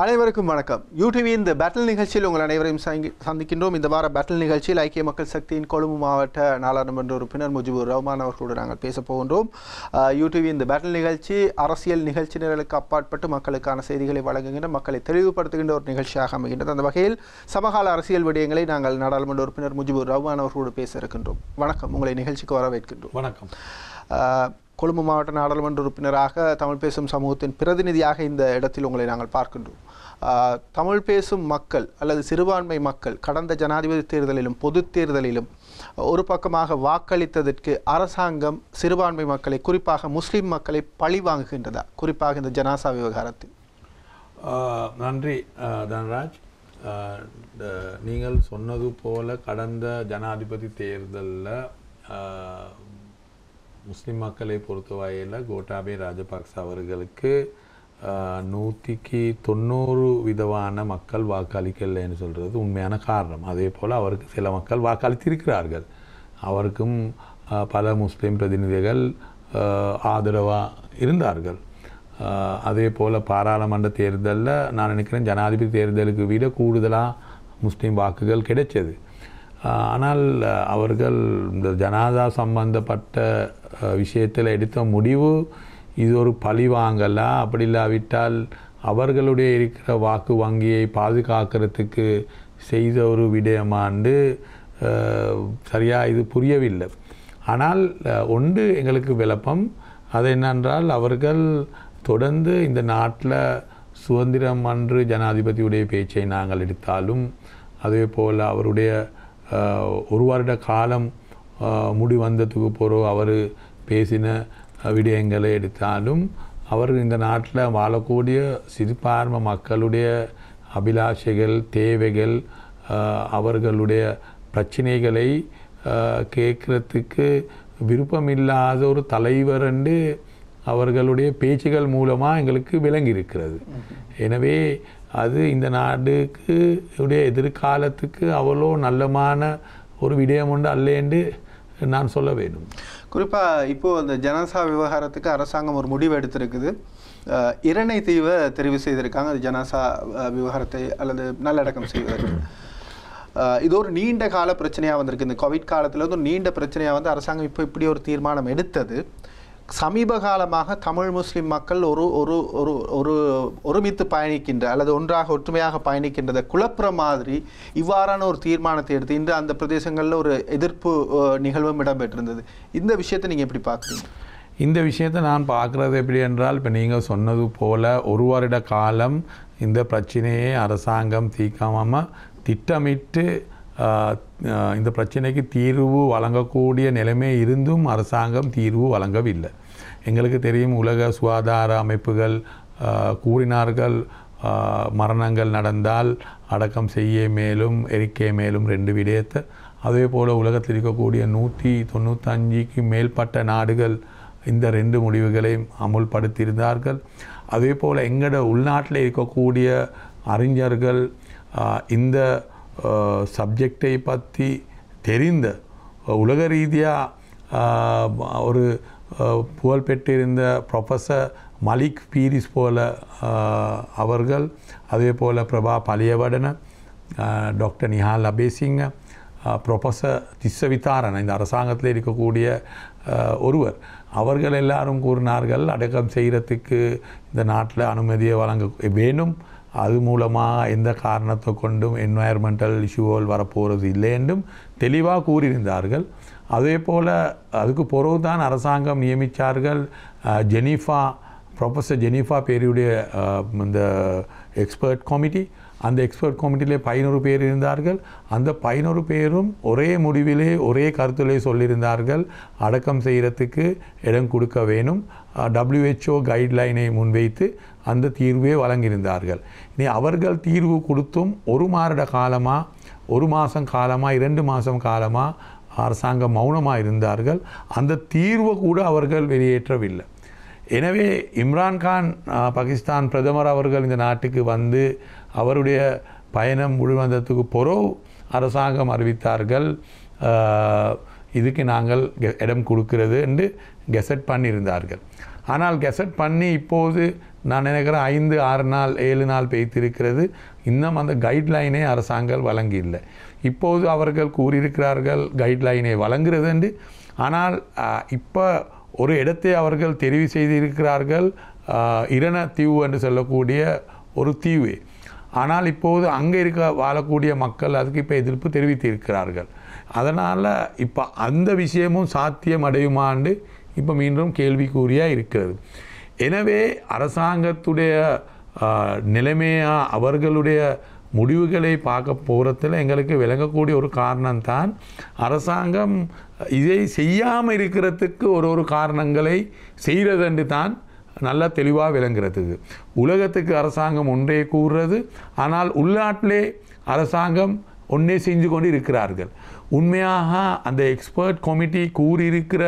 அனைவருக்கும் வணக்கம் யூடிவி இந்த பேட்டில் நிகழ்ச்சியில் உங்கள் அனைவரையும் சந்திக்கின்றோம் இந்த வார பேட்டில் நிகழ்ச்சியில் ஐக்கிய மக்கள் சக்தியின் கொழும்பு மாவட்ட நாடாளுமன்ற உறுப்பினர் முஜிபுர் ரஹ்மான் அவர்களோடு நாங்கள் பேச போகின்றோம் யூடிவி இந்த பேட்டில் நிகழ்ச்சி அரசியல் நிகழ்ச்சி நிரலுக்கு அப்பாற்பட்டு மக்களுக்கான செய்திகளை வழங்குகின்ற மக்களை தெளிவுபடுத்துகின்ற ஒரு நிகழ்ச்சியாக அமைகின்றது அந்த வகையில் சமகால அரசியல் விடயங்களை நாங்கள் நாடாளுமன்ற உறுப்பினர் முஜிபுர் ரஹ்மான் அவர்களோடு பேச இருக்கின்றோம் வணக்கம் உங்களை நிகழ்ச்சிக்கு வரவேற்கின்றோம் வணக்கம் கொழும்பு மாவட்ட நாடாளுமன்ற உறுப்பினராக தமிழ் பேசும் சமூகத்தின் பிரதிநிதியாக இந்த இடத்தில் உங்களை நாங்கள் பார்க்கின்றோம் தமிழ் பேசும் மக்கள் அல்லது சிறுபான்மை மக்கள் கடந்த ஜனாதிபதி தேர்தலிலும் பொது தேர்தலிலும் ஒரு பக்கமாக வாக்களித்ததற்கு அரசாங்கம் சிறுபான்மை மக்களை குறிப்பாக முஸ்லீம் மக்களை பழி வாங்குகின்றதா குறிப்பாக இந்த ஜனாசா விவகாரத்தில் நன்றி தனராஜ் நீங்கள் சொன்னது போல கடந்த ஜனாதிபதி தேர்தலில் முஸ்லீம் மக்களை பொறுத்த வகையில் கோட்டாபே ராஜபக்ச அவர்களுக்கு நூற்றிக்கு தொண்ணூறு விதமான மக்கள் வாக்களிக்கலைன்னு சொல்கிறது உண்மையான காரணம் அதே போல் அவருக்கு சில மக்கள் வாக்களித்திருக்கிறார்கள் அவருக்கும் பல முஸ்லீம் பிரதிநிதிகள் ஆதரவாக இருந்தார்கள் அதே போல் பாராளுமன்ற தேர்தலில் நான் நினைக்கிறேன் ஜனாதிபதி தேர்தலுக்கு விட கூடுதலாக முஸ்லீம் வாக்குகள் கிடைச்சது ஆனால் அவர்கள் இந்த ஜனாதா சம்பந்தப்பட்ட விஷயத்தில் எடுத்த முடிவு இது ஒரு பழி வாங்கலாம் அப்படி இல்லாவிட்டால் அவர்களுடைய இருக்கிற வாக்கு வங்கியை பாதுகாக்கிறதுக்கு செய்த ஒரு விடயமாண்டு சரியாக இது புரியவில்லை ஆனால் ஒன்று எங்களுக்கு விளப்பம் அது என்னென்றால் அவர்கள் தொடர்ந்து இந்த நாட்டில் சுதந்திரம் அன்று ஜனாதிபதியுடைய பேச்சை நாங்கள் எடுத்தாலும் அதே போல் அவருடைய ஒரு வருட காலம் முடிவந்ததுக்கு போகிறோம் அவர் பேசின விடயங்களை எடுத்தாலும் அவர்கள் இந்த நாட்டில் வாழக்கூடிய சிறுபான்ம மக்களுடைய அபிலாஷைகள் தேவைகள் அவர்களுடைய பிரச்சனைகளை கேட்குறதுக்கு விருப்பமில்லாத ஒரு தலைவர் என்று அவர்களுடைய பேச்சுகள் மூலமாக எங்களுக்கு விளங்கி இருக்கிறது எனவே அது இந்த நாடுக்கு உடைய எதிர்காலத்துக்கு அவ்வளோ நல்லமான ஒரு விடயம் உண்டு அல்லேண்டு நான் சொல்ல வேண்டும் குறிப்பாக இப்போது அந்த ஜனாசா விவகாரத்துக்கு அரசாங்கம் ஒரு முடிவு எடுத்திருக்குது இரணை தீவை தெரிவு செய்திருக்காங்க அது ஜனாசா விவகாரத்தை அல்லது நல்லடக்கம் செய்வதற்கு இது ஒரு நீண்ட கால பிரச்சனையாக வந்திருக்கு இந்த கோவிட் காலத்தில் வந்து நீண்ட பிரச்சனையாக வந்து அரசாங்கம் இப்போ இப்படி ஒரு தீர்மானம் எடுத்தது சமீப காலமாக தமிழ் முஸ்லிம் மக்கள் ஒரு ஒரு ஒரு ஒரு ஒருமித்து பயணிக்கின்ற அல்லது ஒன்றாக ஒற்றுமையாக பயணிக்கின்றதை குழப்புற மாதிரி இவ்வாறான ஒரு தீர்மானத்தை எடுத்து இன்று அந்த பிரதேசங்களில் ஒரு எதிர்ப்பு நிகழ்வும் இடம்பெற்றிருந்தது இந்த விஷயத்தை நீங்கள் எப்படி பார்க்குறீங்க இந்த விஷயத்தை நான் பார்க்குறது எப்படி என்றால் இப்போ நீங்கள் சொன்னது போல் ஒரு வருட காலம் இந்த பிரச்சனையை அரசாங்கம் தீக்காமல் திட்டமிட்டு இந்த பிரச்சனைக்கு தீர்வு வழங்கக்கூடிய நிலைமை இருந்தும் அரசாங்கம் தீர்வு வழங்கவில்லை எங்களுக்கு தெரியும் உலக சுகாதார அமைப்புகள் கூறினார்கள் மரணங்கள் நடந்தால் அடக்கம் செய்ய மேலும் எரிக்க மேலும் ரெண்டு விடயத்தை அதே போல் உலகத்தில் இருக்கக்கூடிய நூற்றி தொண்ணூத்தஞ்சிக்கு மேற்பட்ட நாடுகள் இந்த ரெண்டு முடிவுகளையும் அமுல்படுத்தியிருந்தார்கள் அதே போல் எங்களோட உள்நாட்டில் இருக்கக்கூடிய அறிஞர்கள் இந்த சப்ஜெக்டை பற்றி தெரிந்த உலக ரீதியாக ஒரு புகழ்பெற்றிருந்த ப்ரொஃபஸர் மலிக் பீரிஸ் போல அவர்கள் அதே போல் பிரபா பழியவடன டாக்டர் நிஹால் அபேசிங்க ப்ரொஃபஸர் திஸ்ஸவிதாரன் இந்த அரசாங்கத்தில் இருக்கக்கூடிய ஒருவர் அவர்கள் எல்லாரும் கூறினார்கள் அடக்கம் செய்கிறதுக்கு இந்த நாட்டில் அனுமதியை வழங்க வேணும் அது மூலமாக எந்த காரணத்தை கொண்டும் என்வாயர்மெண்டல் இஷ்யூவால் வரப்போகிறது இல்லை என்றும் தெளிவாக கூறியிருந்தார்கள் அதே போல் அதுக்கு பிறகு தான் அரசாங்கம் நியமித்தார்கள் ஜெனீஃபா ப்ரொஃபஸர் ஜெனீஃபா பேருடைய இந்த எக்ஸ்பர்ட் கமிட்டி அந்த எக்ஸ்பர்ட் கமிட்டியிலே பதினொரு பேர் இருந்தார்கள் அந்த பதினொரு பேரும் ஒரே முடிவிலே ஒரே கருத்துலே சொல்லியிருந்தார்கள் அடக்கம் செய்கிறதுக்கு இடம் கொடுக்க வேணும் டபிள்யூஹெச்ஓ கைட்லைனை முன்வைத்து அந்த தீர்வே வழங்கியிருந்தார்கள் இனி அவர்கள் தீர்வு கொடுத்தும் ஒரு மாரட காலமாக ஒரு மாதம் காலமாக இரண்டு மாதம் காலமாக அரசாங்கம் மௌனமாக இருந்தார்கள் அந்த தீர்வை கூட அவர்கள் வெளியேற்றவில்லை எனவே இம்ரான்கான் பாகிஸ்தான் பிரதமர் அவர்கள் இந்த நாட்டுக்கு வந்து அவருடைய பயணம் முழுவந்தத்துக்கு பொறவு அரசாங்கம் அறிவித்தார்கள் இதுக்கு நாங்கள் இடம் கொடுக்கிறது என்று கெசட் பண்ணியிருந்தார்கள் ஆனால் கெசட் பண்ணி இப்போது நான் நினைக்கிறேன் ஐந்து ஆறு நாள் ஏழு நாள் பெய்த்திருக்கிறது இன்னும் அந்த கைட்லைனே அரசாங்கம் வழங்கியில்லை இப்போது அவர்கள் கூறியிருக்கிறார்கள் கைட்லைனை வழங்குகிறது என்று ஆனால் இப்போ ஒரு இடத்தை அவர்கள் தெரிவு செய்திருக்கிறார்கள் இரண தீவு என்று சொல்லக்கூடிய ஒரு தீவு ஆனால் இப்போது அங்கே இருக்க வாழக்கூடிய மக்கள் அதுக்கு இப்போ எதிர்ப்பு தெரிவித்திருக்கிறார்கள் அதனால் இப்போ அந்த விஷயமும் சாத்தியம் அடையுமாண்டு இப்போ மீண்டும் கேள்விக்குறியாக இருக்கிறது எனவே அரசாங்கத்துடைய நிலைமையாக அவர்களுடைய முடிவுகளை பார்க்க போகிறதில் எங்களுக்கு விளங்கக்கூடிய ஒரு காரணம்தான் அரசாங்கம் இதை செய்யாமல் இருக்கிறதுக்கு ஒரு ஒரு காரணங்களை செய்கிறதென்று தான் நல்லா தெளிவாக விளங்குறதுக்கு உலகத்துக்கு அரசாங்கம் ஒன்றே கூறுறது ஆனால் உள்நாட்டிலே அரசாங்கம் ஒன்றே செஞ்சு கொண்டு இருக்கிறார்கள் உண்மையாக அந்த எக்ஸ்பர்ட் கமிட்டி கூறியிருக்கிற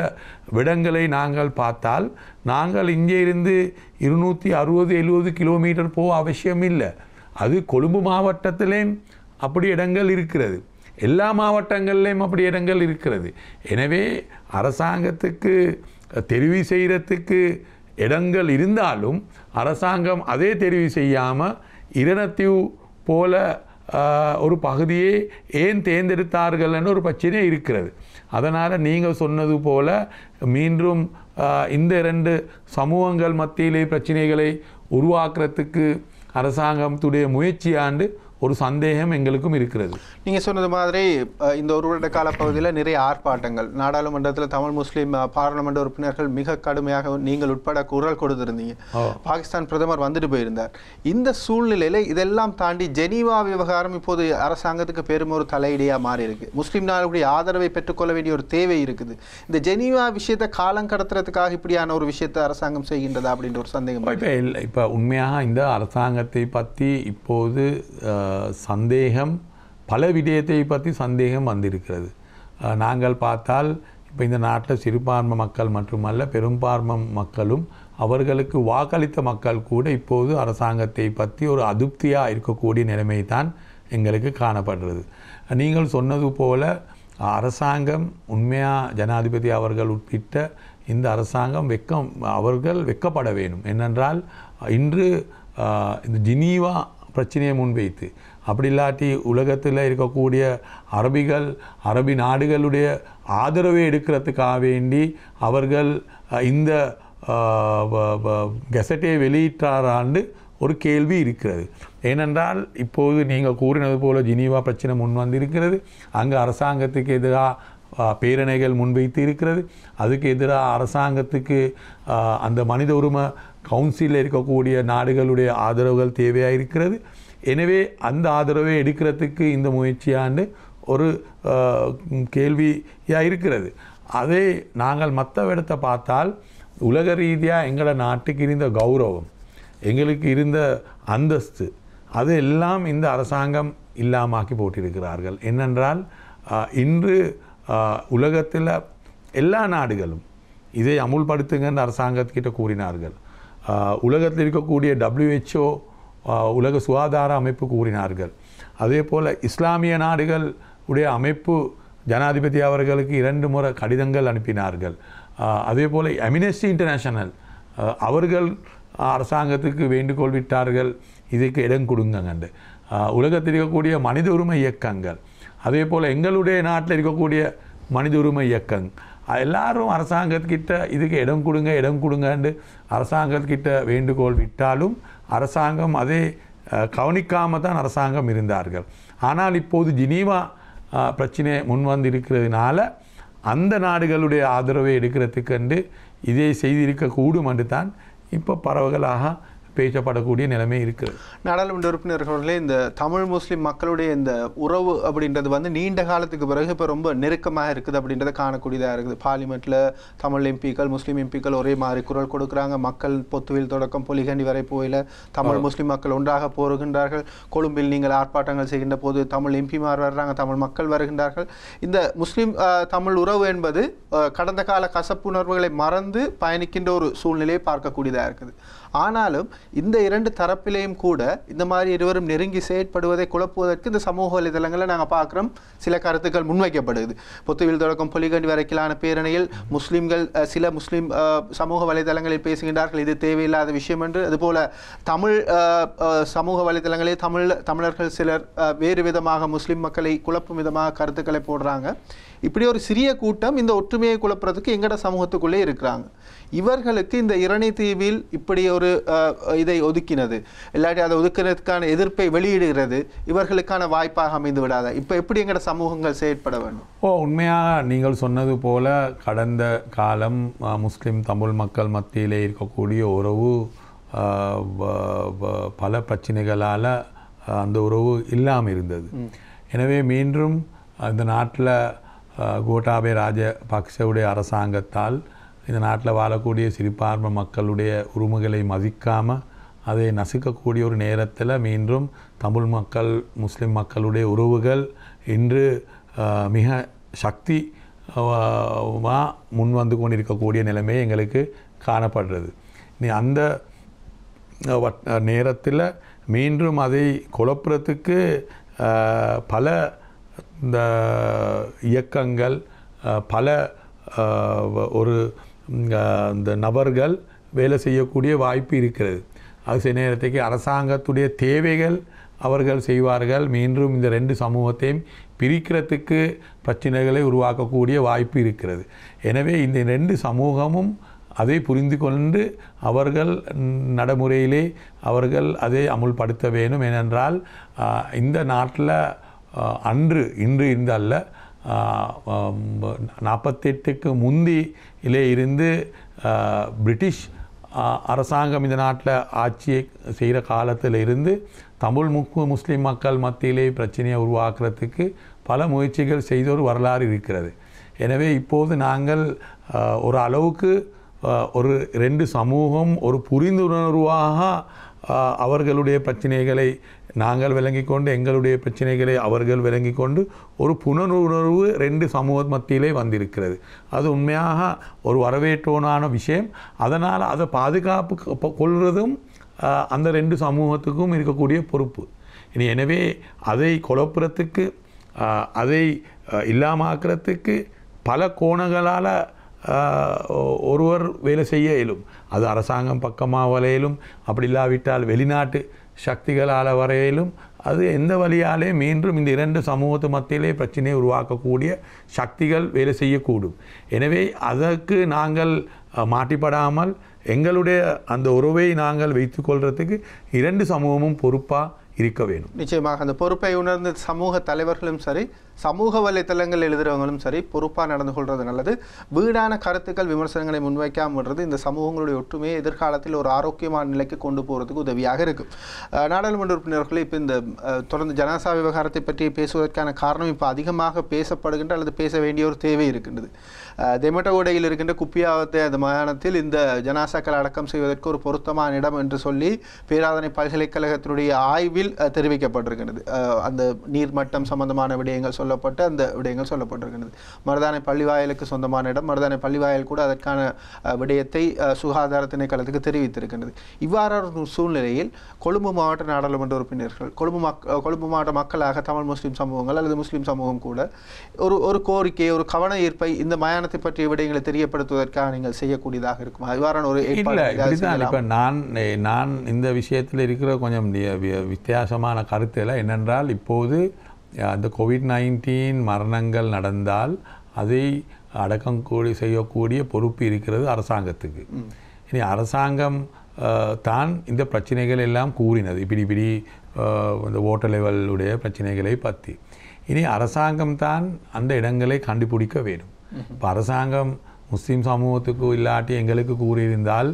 விடங்களை நாங்கள் பார்த்தால் நாங்கள் இங்கே இருந்து இருநூற்றி அறுபது எழுபது கிலோமீட்டர் போக அவசியம் இல்லை அது கொழும்பு மாவட்டத்திலே அப்படி இடங்கள் இருக்கிறது எல்லா மாவட்டங்கள்லேயும் அப்படி இடங்கள் இருக்கிறது எனவே அரசாங்கத்துக்கு தெரிவு செய்கிறதுக்கு இடங்கள் இருந்தாலும் அரசாங்கம் அதே தெரிவு செய்யாமல் இரநத்தீவு போல ஒரு பகுதியே ஏன் தேர்ந்தெடுத்தார்கள்னு ஒரு பிரச்சனை இருக்கிறது அதனால் நீங்கள் சொன்னது போல் மீண்டும் இந்த இரண்டு சமூகங்கள் மத்தியிலே பிரச்சனைகளை உருவாக்குறதுக்கு அரசாங்கத்துடைய முயற்சியாண்டு ஒரு சந்தேகம் எங்களுக்கும் இருக்கிறது நீங்கள் சொன்னது மாதிரி இந்த ஒரு வருட கால பகுதியில் நிறைய ஆர்ப்பாட்டங்கள் நாடாளுமன்றத்தில் தமிழ் முஸ்லீம் பாராளுமன்ற உறுப்பினர்கள் மிக கடுமையாக நீங்கள் உட்பட குரல் கொடுத்திருந்தீங்க பாகிஸ்தான் பிரதமர் வந்துட்டு போயிருந்தார் இந்த சூழ்நிலையில் இதெல்லாம் தாண்டி ஜெனீவா விவகாரம் இப்போது அரசாங்கத்துக்கு பெரும் ஒரு தலையீடியாக மாறி இருக்கு முஸ்லீம் நாடுகளுடைய ஆதரவை பெற்றுக்கொள்ள வேண்டிய ஒரு தேவை இருக்குது இந்த ஜெனீவா விஷயத்தை காலம் கடத்துறதுக்காக இப்படியான ஒரு விஷயத்தை அரசாங்கம் செய்கின்றதா அப்படின்ற ஒரு சந்தேகம் இப்போ உண்மையாக இந்த அரசாங்கத்தை பற்றி இப்போது சந்தேகம் பல விடயத்தை பற்றி சந்தேகம் வந்திருக்கிறது நாங்கள் பார்த்தால் இப்போ இந்த நாட்டில் சிறுபான்மை மக்கள் மட்டுமல்ல பெரும்பான்மை மக்களும் அவர்களுக்கு வாக்களித்த மக்கள் கூட இப்போது அரசாங்கத்தை பற்றி ஒரு அதிருப்தியாக இருக்கக்கூடிய நிலைமை தான் எங்களுக்கு காணப்படுறது நீங்கள் சொன்னது போல் அரசாங்கம் உண்மையாக ஜனாதிபதி அவர்கள் உட்பிட்ட இந்த அரசாங்கம் வெக்கம் அவர்கள் வெக்கப்பட வேண்டும் என்னென்றால் இன்று இந்த ஜினீவா பிரச்சனையை முன்வைத்து அப்படி இல்லாட்டி உலகத்தில் இருக்கக்கூடிய அரபிகள் அரபி நாடுகளுடைய ஆதரவை எடுக்கிறதுக்காக வேண்டி அவர்கள் இந்த கெசட்டை வெளியிட்டாராண்டு ஒரு கேள்வி இருக்கிறது ஏனென்றால் இப்போது நீங்கள் கூறினது போல் ஜினீவா பிரச்சனை முன் வந்திருக்கிறது இருக்கிறது அங்கே அரசாங்கத்துக்கு எதிராக பேரணைகள் முன்வைத்து இருக்கிறது அதுக்கு எதிராக அரசாங்கத்துக்கு அந்த மனித உரிமை கவுன்சிலில் இருக்கக்கூடிய நாடுகளுடைய ஆதரவுகள் தேவையாக இருக்கிறது எனவே அந்த ஆதரவை எடுக்கிறதுக்கு இந்த முயற்சியாண்டு ஒரு கேள்வியாக இருக்கிறது அதே நாங்கள் மற்ற இடத்தை பார்த்தால் உலக ரீதியாக எங்களை நாட்டுக்கு இருந்த கௌரவம் எங்களுக்கு இருந்த அந்தஸ்து அது எல்லாம் இந்த அரசாங்கம் இல்லாமாக்கி போட்டிருக்கிறார்கள் என்னென்றால் இன்று உலகத்தில் எல்லா நாடுகளும் இதை அமுல்படுத்துங்கன்னு அரசாங்கத்துக்கிட்ட கூறினார்கள் உலகத்தில் இருக்கக்கூடிய டபிள்யூஹெச்ஓ உலக சுகாதார அமைப்பு கூறினார்கள் அதே போல் இஸ்லாமிய நாடுகள் உடைய அமைப்பு ஜனாதிபதி அவர்களுக்கு இரண்டு முறை கடிதங்கள் அனுப்பினார்கள் அதே போல் அமினஸ்டி இன்டர்நேஷனல் அவர்கள் அரசாங்கத்துக்கு வேண்டுகோள் விட்டார்கள் இதுக்கு இடம் கொடுங்கங்கண்டு உலகத்தில் இருக்கக்கூடிய மனித உரிமை இயக்கங்கள் அதே போல் எங்களுடைய நாட்டில் இருக்கக்கூடிய மனித உரிமை இயக்கங்கள் எல்லாரும் அரசாங்கத்துக்கிட்ட இதுக்கு இடம் கொடுங்க இடம் கொடுங்கன்னு அரசாங்கத்துக்கிட்ட வேண்டுகோள் விட்டாலும் அரசாங்கம் அதே கவனிக்காமல் தான் அரசாங்கம் இருந்தார்கள் ஆனால் இப்போது ஜினீவா பிரச்சனை முன் வந்திருக்கிறதுனால அந்த நாடுகளுடைய ஆதரவை எடுக்கிறதுக்கண்டு இதை கூடும் என்று தான் இப்போ பறவைகளாக பேசப்படக்கூடிய நிலைமை இருக்குது நாடாளுமன்ற உறுப்பினர்களே இந்த தமிழ் முஸ்லீம் மக்களுடைய இந்த உறவு அப்படின்றது வந்து நீண்ட காலத்துக்கு பிறகு இப்போ ரொம்ப நெருக்கமாக இருக்குது அப்படின்றத காணக்கூடியதாக இருக்குது பார்லிமெண்ட்டில் தமிழ் எம்பிக்கள் முஸ்லீம் எம்பிக்கள் ஒரே மாதிரி குரல் கொடுக்குறாங்க மக்கள் பொத்துவில் தொடக்கம் பொலிகண்டி வரை போயில தமிழ் முஸ்லீம் மக்கள் ஒன்றாக போருகின்றார்கள் கொழும்பில் நீங்கள் ஆர்ப்பாட்டங்கள் செய்கின்ற போது தமிழ் எம்பிமார் வர்றாங்க தமிழ் மக்கள் வருகின்றார்கள் இந்த முஸ்லீம் தமிழ் உறவு என்பது கடந்த கால கசப்புணர்வுகளை மறந்து பயணிக்கின்ற ஒரு சூழ்நிலையை பார்க்கக்கூடியதாக இருக்குது ஆனாலும் இந்த இரண்டு தரப்பிலேயும் கூட இந்த மாதிரி இருவரும் நெருங்கி செயற்படுவதை குழப்புவதற்கு இந்த சமூக வலைதளங்களில் நாங்கள் பார்க்குறோம் சில கருத்துக்கள் முன்வைக்கப்படுது பொத்துவில் தொடக்கம் பொலிகண்டி வரைக்கிலான பேரணியில் முஸ்லீம்கள் சில முஸ்லீம் சமூக வலைதளங்களில் பேசுகின்றார்கள் இது தேவையில்லாத விஷயம் என்று அதுபோல் தமிழ் சமூக வலைதளங்களில் தமிழ் தமிழர்கள் சிலர் வேறு விதமாக முஸ்லீம் மக்களை குழப்பும் விதமாக கருத்துக்களை போடுறாங்க இப்படி ஒரு சிறிய கூட்டம் இந்த ஒற்றுமையை குழப்புறதுக்கு எங்கட சமூகத்துக்குள்ளே இருக்கிறாங்க இவர்களுக்கு இந்த இரணை தீவில் இப்படி ஒரு இதை ஒதுக்கினது இல்லாட்டி அதை ஒதுக்கிறதுக்கான எதிர்ப்பை வெளியிடுகிறது இவர்களுக்கான வாய்ப்பாக அமைந்து விடாத இப்போ எப்படி எங்களோட சமூகங்கள் செயற்பட வேண்டும் ஓ உண்மையாக நீங்கள் சொன்னது போல கடந்த காலம் முஸ்லீம் தமிழ் மக்கள் மத்தியிலே இருக்கக்கூடிய உறவு பல பிரச்சனைகளால் அந்த உறவு இல்லாமல் இருந்தது எனவே மீண்டும் அந்த நாட்டில் கோட்டாபே ராஜபக்சவுடைய அரசாங்கத்தால் இந்த நாட்டில் வாழக்கூடிய சிறுபான்மை மக்களுடைய உரிமைகளை மதிக்காமல் அதை நசுக்கக்கூடிய ஒரு நேரத்தில் மீண்டும் தமிழ் மக்கள் முஸ்லீம் மக்களுடைய உறவுகள் இன்று மிக சக்தி முன் வந்து கொண்டிருக்கக்கூடிய நிலைமை எங்களுக்கு காணப்படுறது நீ அந்த நேரத்தில் மீண்டும் அதை குழப்புறத்துக்கு பல இந்த இயக்கங்கள் பல ஒரு இந்த நபர்கள் வேலை செய்யக்கூடிய வாய்ப்பு இருக்கிறது அது சில நேரத்துக்கு அரசாங்கத்துடைய தேவைகள் அவர்கள் செய்வார்கள் மீண்டும் இந்த ரெண்டு சமூகத்தையும் பிரிக்கிறதுக்கு பிரச்சனைகளை உருவாக்கக்கூடிய வாய்ப்பு இருக்கிறது எனவே இந்த ரெண்டு சமூகமும் அதை புரிந்து கொண்டு அவர்கள் நடைமுறையிலே அவர்கள் அதை அமுல்படுத்த வேண்டும் ஏனென்றால் இந்த நாட்டில் அன்று இன்று இந்த அல்ல நாற்பத்தெட்டுக்கு முந்தி இல்லை இருந்து பிரிட்டிஷ் அரசாங்கம் இந்த நாட்டில் ஆட்சியை செய்கிற காலத்தில் இருந்து தமிழ் முக்கு முஸ்லீம் மக்கள் மத்தியிலே பிரச்சனையை உருவாக்குறதுக்கு பல முயற்சிகள் செய்த ஒரு வரலாறு இருக்கிறது எனவே இப்போது நாங்கள் ஒரு அளவுக்கு ஒரு ரெண்டு சமூகம் ஒரு புரிந்துணர்வாக அவர்களுடைய பிரச்சனைகளை நாங்கள் விளங்கி கொண்டு எங்களுடைய பிரச்சனைகளை அவர்கள் விளங்கி கொண்டு ஒரு புனருணர்வு ரெண்டு சமூக மத்தியிலே வந்திருக்கிறது அது உண்மையாக ஒரு வரவேற்றோனான விஷயம் அதனால் அதை பாதுகாப்பு கொள்வதும் அந்த ரெண்டு சமூகத்துக்கும் இருக்கக்கூடிய பொறுப்பு இனி எனவே அதை குழப்புறத்துக்கு அதை இல்லாமாக்குறதுக்கு பல கோணங்களால் ஒருவர் வேலை செய்ய இயலும் அது அரசாங்கம் பக்கமாக வலையிலும் அப்படி இல்லாவிட்டால் வெளிநாட்டு சக்திகளால் வரையிலும் அது எந்த வழியாலே மீண்டும் இந்த இரண்டு சமூகத்து மத்தியிலே பிரச்சனையை உருவாக்கக்கூடிய சக்திகள் வேலை செய்யக்கூடும் எனவே அதற்கு நாங்கள் மாட்டிப்படாமல் எங்களுடைய அந்த உறவை நாங்கள் வைத்துக்கொள்கிறதுக்கு இரண்டு சமூகமும் பொறுப்பாக இருக்க வேண்டும் நிச்சயமாக அந்த பொறுப்பை உணர்ந்த சமூக தலைவர்களும் சரி சமூக வலைத்தளங்கள் எழுதுகிறவங்களும் சரி பொறுப்பாக நடந்து கொள்வது நல்லது வீடான கருத்துக்கள் விமர்சனங்களை முன்வைக்காமன்றது இந்த சமூகங்களுடைய ஒற்றுமையை எதிர்காலத்தில் ஒரு ஆரோக்கியமான நிலைக்கு கொண்டு போகிறதுக்கு உதவியாக இருக்கும் நாடாளுமன்ற உறுப்பினர்கள் இப்போ இந்த தொடர்ந்து ஜனாசா விவகாரத்தை பற்றி பேசுவதற்கான காரணம் இப்போ அதிகமாக பேசப்படுகின்ற அல்லது பேச வேண்டிய ஒரு தேவை இருக்கின்றது தெமட்டகோடையில் இருக்கின்ற குப்பியாவத்தை அந்த மாகாணத்தில் இந்த ஜனாசாக்கள் அடக்கம் செய்வதற்கு ஒரு பொருத்தமான இடம் என்று சொல்லி பேராதனை பல்கலைக்கழகத்தினுடைய ஆய்வில் தெரிவிக்கப்பட்டிருக்கின்றது அந்த நீர்மட்டம் சம்பந்தமான விடயங்கள் சொல்ல சொல்லப்பட்டு அந்த விடயங்கள் சொல்லப்பட்டிருக்கிறது மருதானை பள்ளிவாயலுக்கு சொந்தமான இடம் மருதானை பள்ளிவாயல் கூட அதற்கான விடயத்தை சுகாதார திணைக்களத்துக்கு தெரிவித்திருக்கின்றது இவ்வாறான சூழ்நிலையில் கொழும்பு மாவட்ட நாடாளுமன்ற உறுப்பினர்கள் கொழும்பு மக் கொழும்பு மாவட்ட மக்களாக தமிழ் முஸ்லீம் சமூகங்கள் அல்லது முஸ்லீம் சமூகம் கூட ஒரு ஒரு கோரிக்கை ஒரு கவன ஈர்ப்பை இந்த மயானத்தை பற்றிய விடயங்களை தெரியப்படுத்துவதற்காக நீங்கள் செய்யக்கூடியதாக இருக்கும் இவ்வாறான ஒரு இப்போ நான் நான் இந்த விஷயத்தில் இருக்கிற கொஞ்சம் வித்தியாசமான இல்லை என்னென்றால் இப்போது அந்த கோவிட் நைன்டீன் மரணங்கள் நடந்தால் அதை அடக்கம் கூடி செய்யக்கூடிய பொறுப்பு இருக்கிறது அரசாங்கத்துக்கு இனி அரசாங்கம் தான் இந்த பிரச்சனைகள் எல்லாம் கூறினது இப்படி இப்படி இந்த ஓட்டர் லெவலுடைய பிரச்சனைகளை பற்றி இனி அரசாங்கம் தான் அந்த இடங்களை கண்டுபிடிக்க வேண்டும் இப்போ அரசாங்கம் முஸ்லீம் சமூகத்துக்கு இல்லாட்டி எங்களுக்கு கூறியிருந்தால்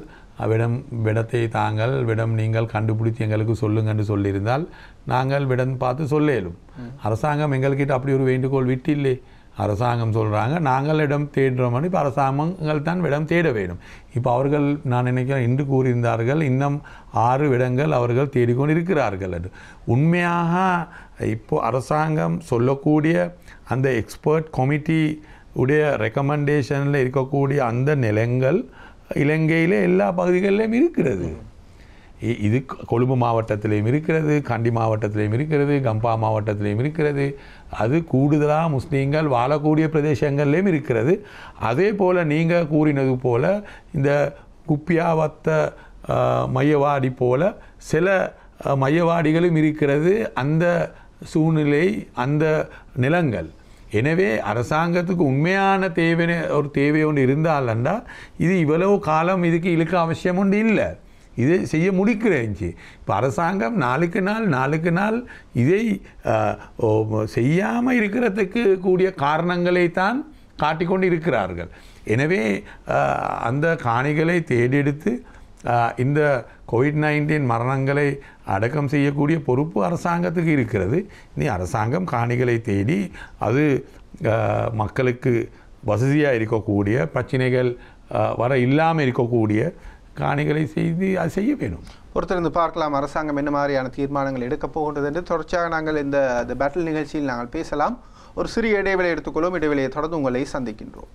விடம் விடத்தை தாங்கள் விடம் நீங்கள் கண்டுபிடித்து எங்களுக்கு சொல்லுங்கன்னு சொல்லியிருந்தால் நாங்கள் விடம் பார்த்து சொல்லேலும் அரசாங்கம் எங்கள்கிட்ட அப்படி ஒரு வேண்டுகோள் விட்டில்லை அரசாங்கம் சொல்கிறாங்க நாங்கள் இடம் தேடுறோம்னு இப்போ அரசாங்கங்கள் தான் விடம் தேட வேண்டும் இப்போ அவர்கள் நான் நினைக்கிறேன் இன்று கூறியிருந்தார்கள் இன்னும் ஆறு விடங்கள் அவர்கள் தேடிக்கொண்டு இருக்கிறார்கள் அது உண்மையாக இப்போது அரசாங்கம் சொல்லக்கூடிய அந்த எக்ஸ்பர்ட் கமிட்டி உடைய ரெக்கமெண்டேஷனில் இருக்கக்கூடிய அந்த நிலங்கள் இலங்கையில் எல்லா பகுதிகளிலும் இருக்கிறது இது கொழும்பு மாவட்டத்திலையும் இருக்கிறது கண்டி மாவட்டத்திலையும் இருக்கிறது கம்பா மாவட்டத்திலையும் இருக்கிறது அது கூடுதலாக முஸ்லீம்கள் வாழக்கூடிய பிரதேசங்கள்லேயும் இருக்கிறது அதே போல் நீங்கள் கூறினது போல் இந்த குப்பியாவத்த மையவாடி போல் சில மையவாடிகளும் இருக்கிறது அந்த சூழ்நிலை அந்த நிலங்கள் எனவே அரசாங்கத்துக்கு உண்மையான தேவைன்னு ஒரு தேவை ஒன்று இருந்தாலண்டா இது இவ்வளவு காலம் இதுக்கு இழுக்க அவசியம் ஒன்று இல்லை இது செய்ய முடிக்கிறேன் இப்போ அரசாங்கம் நாளுக்கு நாள் நாளுக்கு நாள் இதை செய்யாமல் இருக்கிறதுக்கு கூடிய காரணங்களை தான் காட்டிக்கொண்டு இருக்கிறார்கள் எனவே அந்த காணிகளை தேடெடுத்து இந்த கோவிட் நைன்டீன் மரணங்களை அடக்கம் செய்யக்கூடிய பொறுப்பு அரசாங்கத்துக்கு இருக்கிறது நீ அரசாங்கம் காணிகளை தேடி அது மக்களுக்கு வசதியாக இருக்கக்கூடிய பிரச்சனைகள் வர இல்லாமல் இருக்கக்கூடிய காணிகளை செய்து அது செய்ய வேணும் பொறுத்திருந்து பார்க்கலாம் அரசாங்கம் என்ன மாதிரியான தீர்மானங்கள் எடுக்கப் போகின்றது என்று தொடர்ச்சியாக நாங்கள் இந்த பேட்டில் நிகழ்ச்சியில் நாங்கள் பேசலாம் ஒரு சிறிய இடைவெளி எடுத்துக்கொள்ளும் இடைவெளியை தொடர்ந்து உங்களை சந்திக்கின்றோம்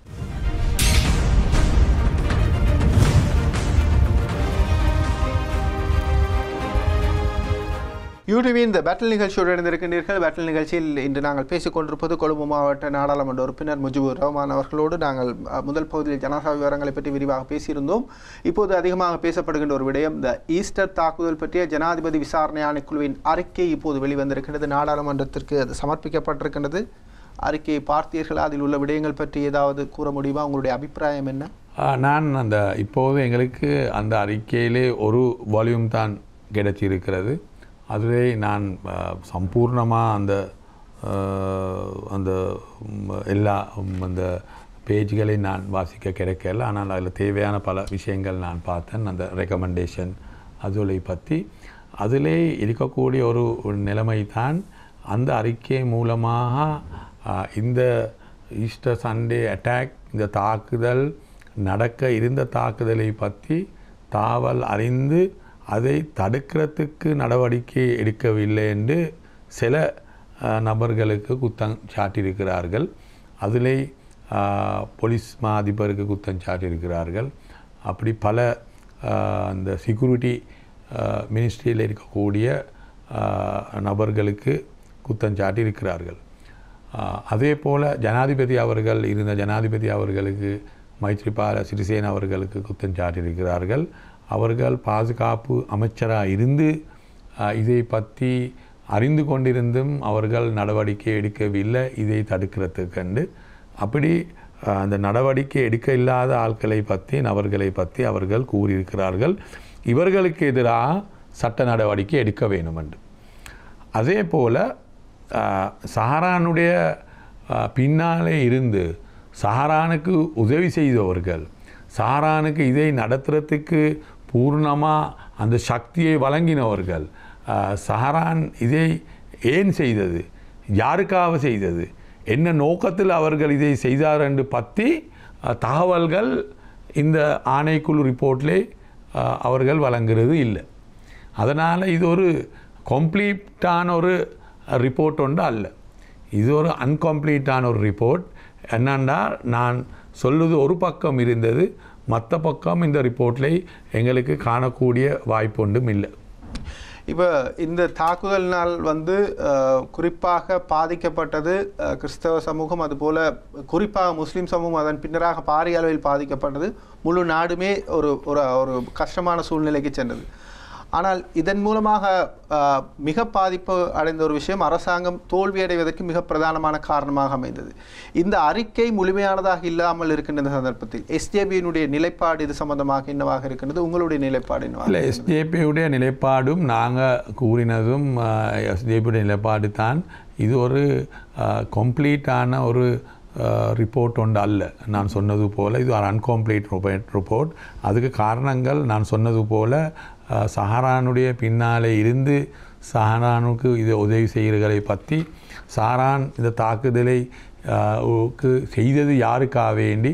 யூடியூபின் இந்த பேட்டில் நிகழ்ச்சியோடு இணைந்திருக்கின்றீர்கள் பேட்டில் நிகழ்ச்சியில் இன்று நாங்கள் பேசிக் கொண்டிருப்பது கொழும்பு மாவட்ட நாடாளுமன்ற உறுப்பினர் முஜிபுர் ரஹ்மான் அவர்களோடு நாங்கள் முதல் பகுதியில் ஜனசா விவரங்களை பற்றி விரிவாக பேசியிருந்தோம் இப்போது அதிகமாக பேசப்படுகின்ற ஒரு விடயம் இந்த ஈஸ்டர் தாக்குதல் பற்றிய ஜனாதிபதி விசாரணை ஆணைக்குழுவின் அறிக்கை இப்போது வெளிவந்திருக்கின்றது நாடாளுமன்றத்திற்கு அது சமர்ப்பிக்கப்பட்டிருக்கின்றது அறிக்கையை பார்த்தீர்களா அதில் உள்ள விடயங்கள் பற்றி ஏதாவது கூற முடியுமா உங்களுடைய அபிப்பிராயம் என்ன நான் அந்த இப்போது எங்களுக்கு அந்த அறிக்கையிலே ஒரு வால்யூம் தான் கிடைச்சிருக்கிறது அதுவே நான் சம்பூர்ணமாக அந்த அந்த எல்லா அந்த பேஜ்களை நான் வாசிக்க கிடைக்கல ஆனால் அதில் தேவையான பல விஷயங்கள் நான் பார்த்தேன் அந்த ரெக்கமெண்டேஷன் அதுகளை பற்றி அதிலே இருக்கக்கூடிய ஒரு நிலைமை தான் அந்த அறிக்கை மூலமாக இந்த ஈஸ்டர் சண்டே அட்டாக் இந்த தாக்குதல் நடக்க இருந்த தாக்குதலை பற்றி தாவல் அறிந்து அதை தடுக்கிறதுக்கு நடவடிக்கை எடுக்கவில்லை என்று சில நபர்களுக்கு குத்தம் சாட்டியிருக்கிறார்கள் அதில் போலீஸ் மா அதிபருக்கு குத்தம் சாட்டியிருக்கிறார்கள் அப்படி பல அந்த செக்யூரிட்டி மினிஸ்ட்ரியில் இருக்கக்கூடிய நபர்களுக்கு குத்தம் சாட்டியிருக்கிறார்கள் அதே போல் ஜனாதிபதி அவர்கள் இருந்த ஜனாதிபதி அவர்களுக்கு மைத்ரிபால சிறிசேன அவர்களுக்கு குத்தம் சாட்டியிருக்கிறார்கள் அவர்கள் பாதுகாப்பு அமைச்சராக இருந்து இதை பற்றி அறிந்து கொண்டிருந்தும் அவர்கள் நடவடிக்கை எடுக்கவில்லை இதை தடுக்கிறதுக்கண்டு அப்படி அந்த நடவடிக்கை எடுக்க இல்லாத ஆட்களை பற்றி நபர்களை பற்றி அவர்கள் கூறியிருக்கிறார்கள் இவர்களுக்கு எதிராக சட்ட நடவடிக்கை எடுக்க வேண்டும் என்று அதே போல் சஹரானுடைய பின்னாலே இருந்து சஹரானுக்கு உதவி செய்தவர்கள் சஹரானுக்கு இதை நடத்துறதுக்கு பூர்ணமாக அந்த சக்தியை வழங்கினவர்கள் சஹரான் இதை ஏன் செய்தது யாருக்காக செய்தது என்ன நோக்கத்தில் அவர்கள் இதை செய்தார் என்று பற்றி தகவல்கள் இந்த ஆணைக்குழு ரிப்போர்ட்லே அவர்கள் வழங்குறது இல்லை அதனால் இது ஒரு கம்ப்ளீட்டான ஒரு ரிப்போர்ட் ஒன்று அல்ல இது ஒரு அன்கம்ப்ளீட்டான ஒரு ரிப்போர்ட் என்னென்னா நான் சொல்லுது ஒரு பக்கம் இருந்தது மற்ற பக்கம் இந்த ரிப்போர்ட்டில் எங்களுக்கு காணக்கூடிய வாய்ப்பு ஒன்றும் இல்லை இப்போ இந்த தாக்குதலினால் வந்து குறிப்பாக பாதிக்கப்பட்டது கிறிஸ்தவ சமூகம் அதுபோல் குறிப்பாக முஸ்லீம் சமூகம் அதன் பின்னராக பாரிய அளவில் பாதிக்கப்பட்டது முழு நாடுமே ஒரு ஒரு கஷ்டமான சூழ்நிலைக்கு சென்றது ஆனால் இதன் மூலமாக மிக பாதிப்பு அடைந்த ஒரு விஷயம் அரசாங்கம் தோல்வியடைவதற்கு மிக பிரதானமான காரணமாக அமைந்தது இந்த அறிக்கை முழுமையானதாக இல்லாமல் இருக்கின்ற சந்தர்ப்பத்தில் எஸ்ஜேபியினுடைய நிலைப்பாடு இது சம்பந்தமாக என்னவாக இருக்கின்றது உங்களுடைய நிலைப்பாடு இல்லை எஸ்ஜேபியுடைய நிலைப்பாடும் நாங்கள் கூறினதும் எஸ்ஜேபியுடைய நிலைப்பாடு தான் இது ஒரு கம்ப்ளீட்டான ஒரு ரிப்போர்ட் ஒன்று அல்ல நான் சொன்னது போல் இது ஒரு அன்கம்ப்ளீட் ரிப்போர்ட் அதுக்கு காரணங்கள் நான் சொன்னது போல் சஹரானுடைய பின்னாலே இருந்து சஹரானுக்கு இதை உதவி செய்கிறர்களை பற்றி சஹரான் இந்த தாக்குதலை செய்தது யாருக்காக வேண்டி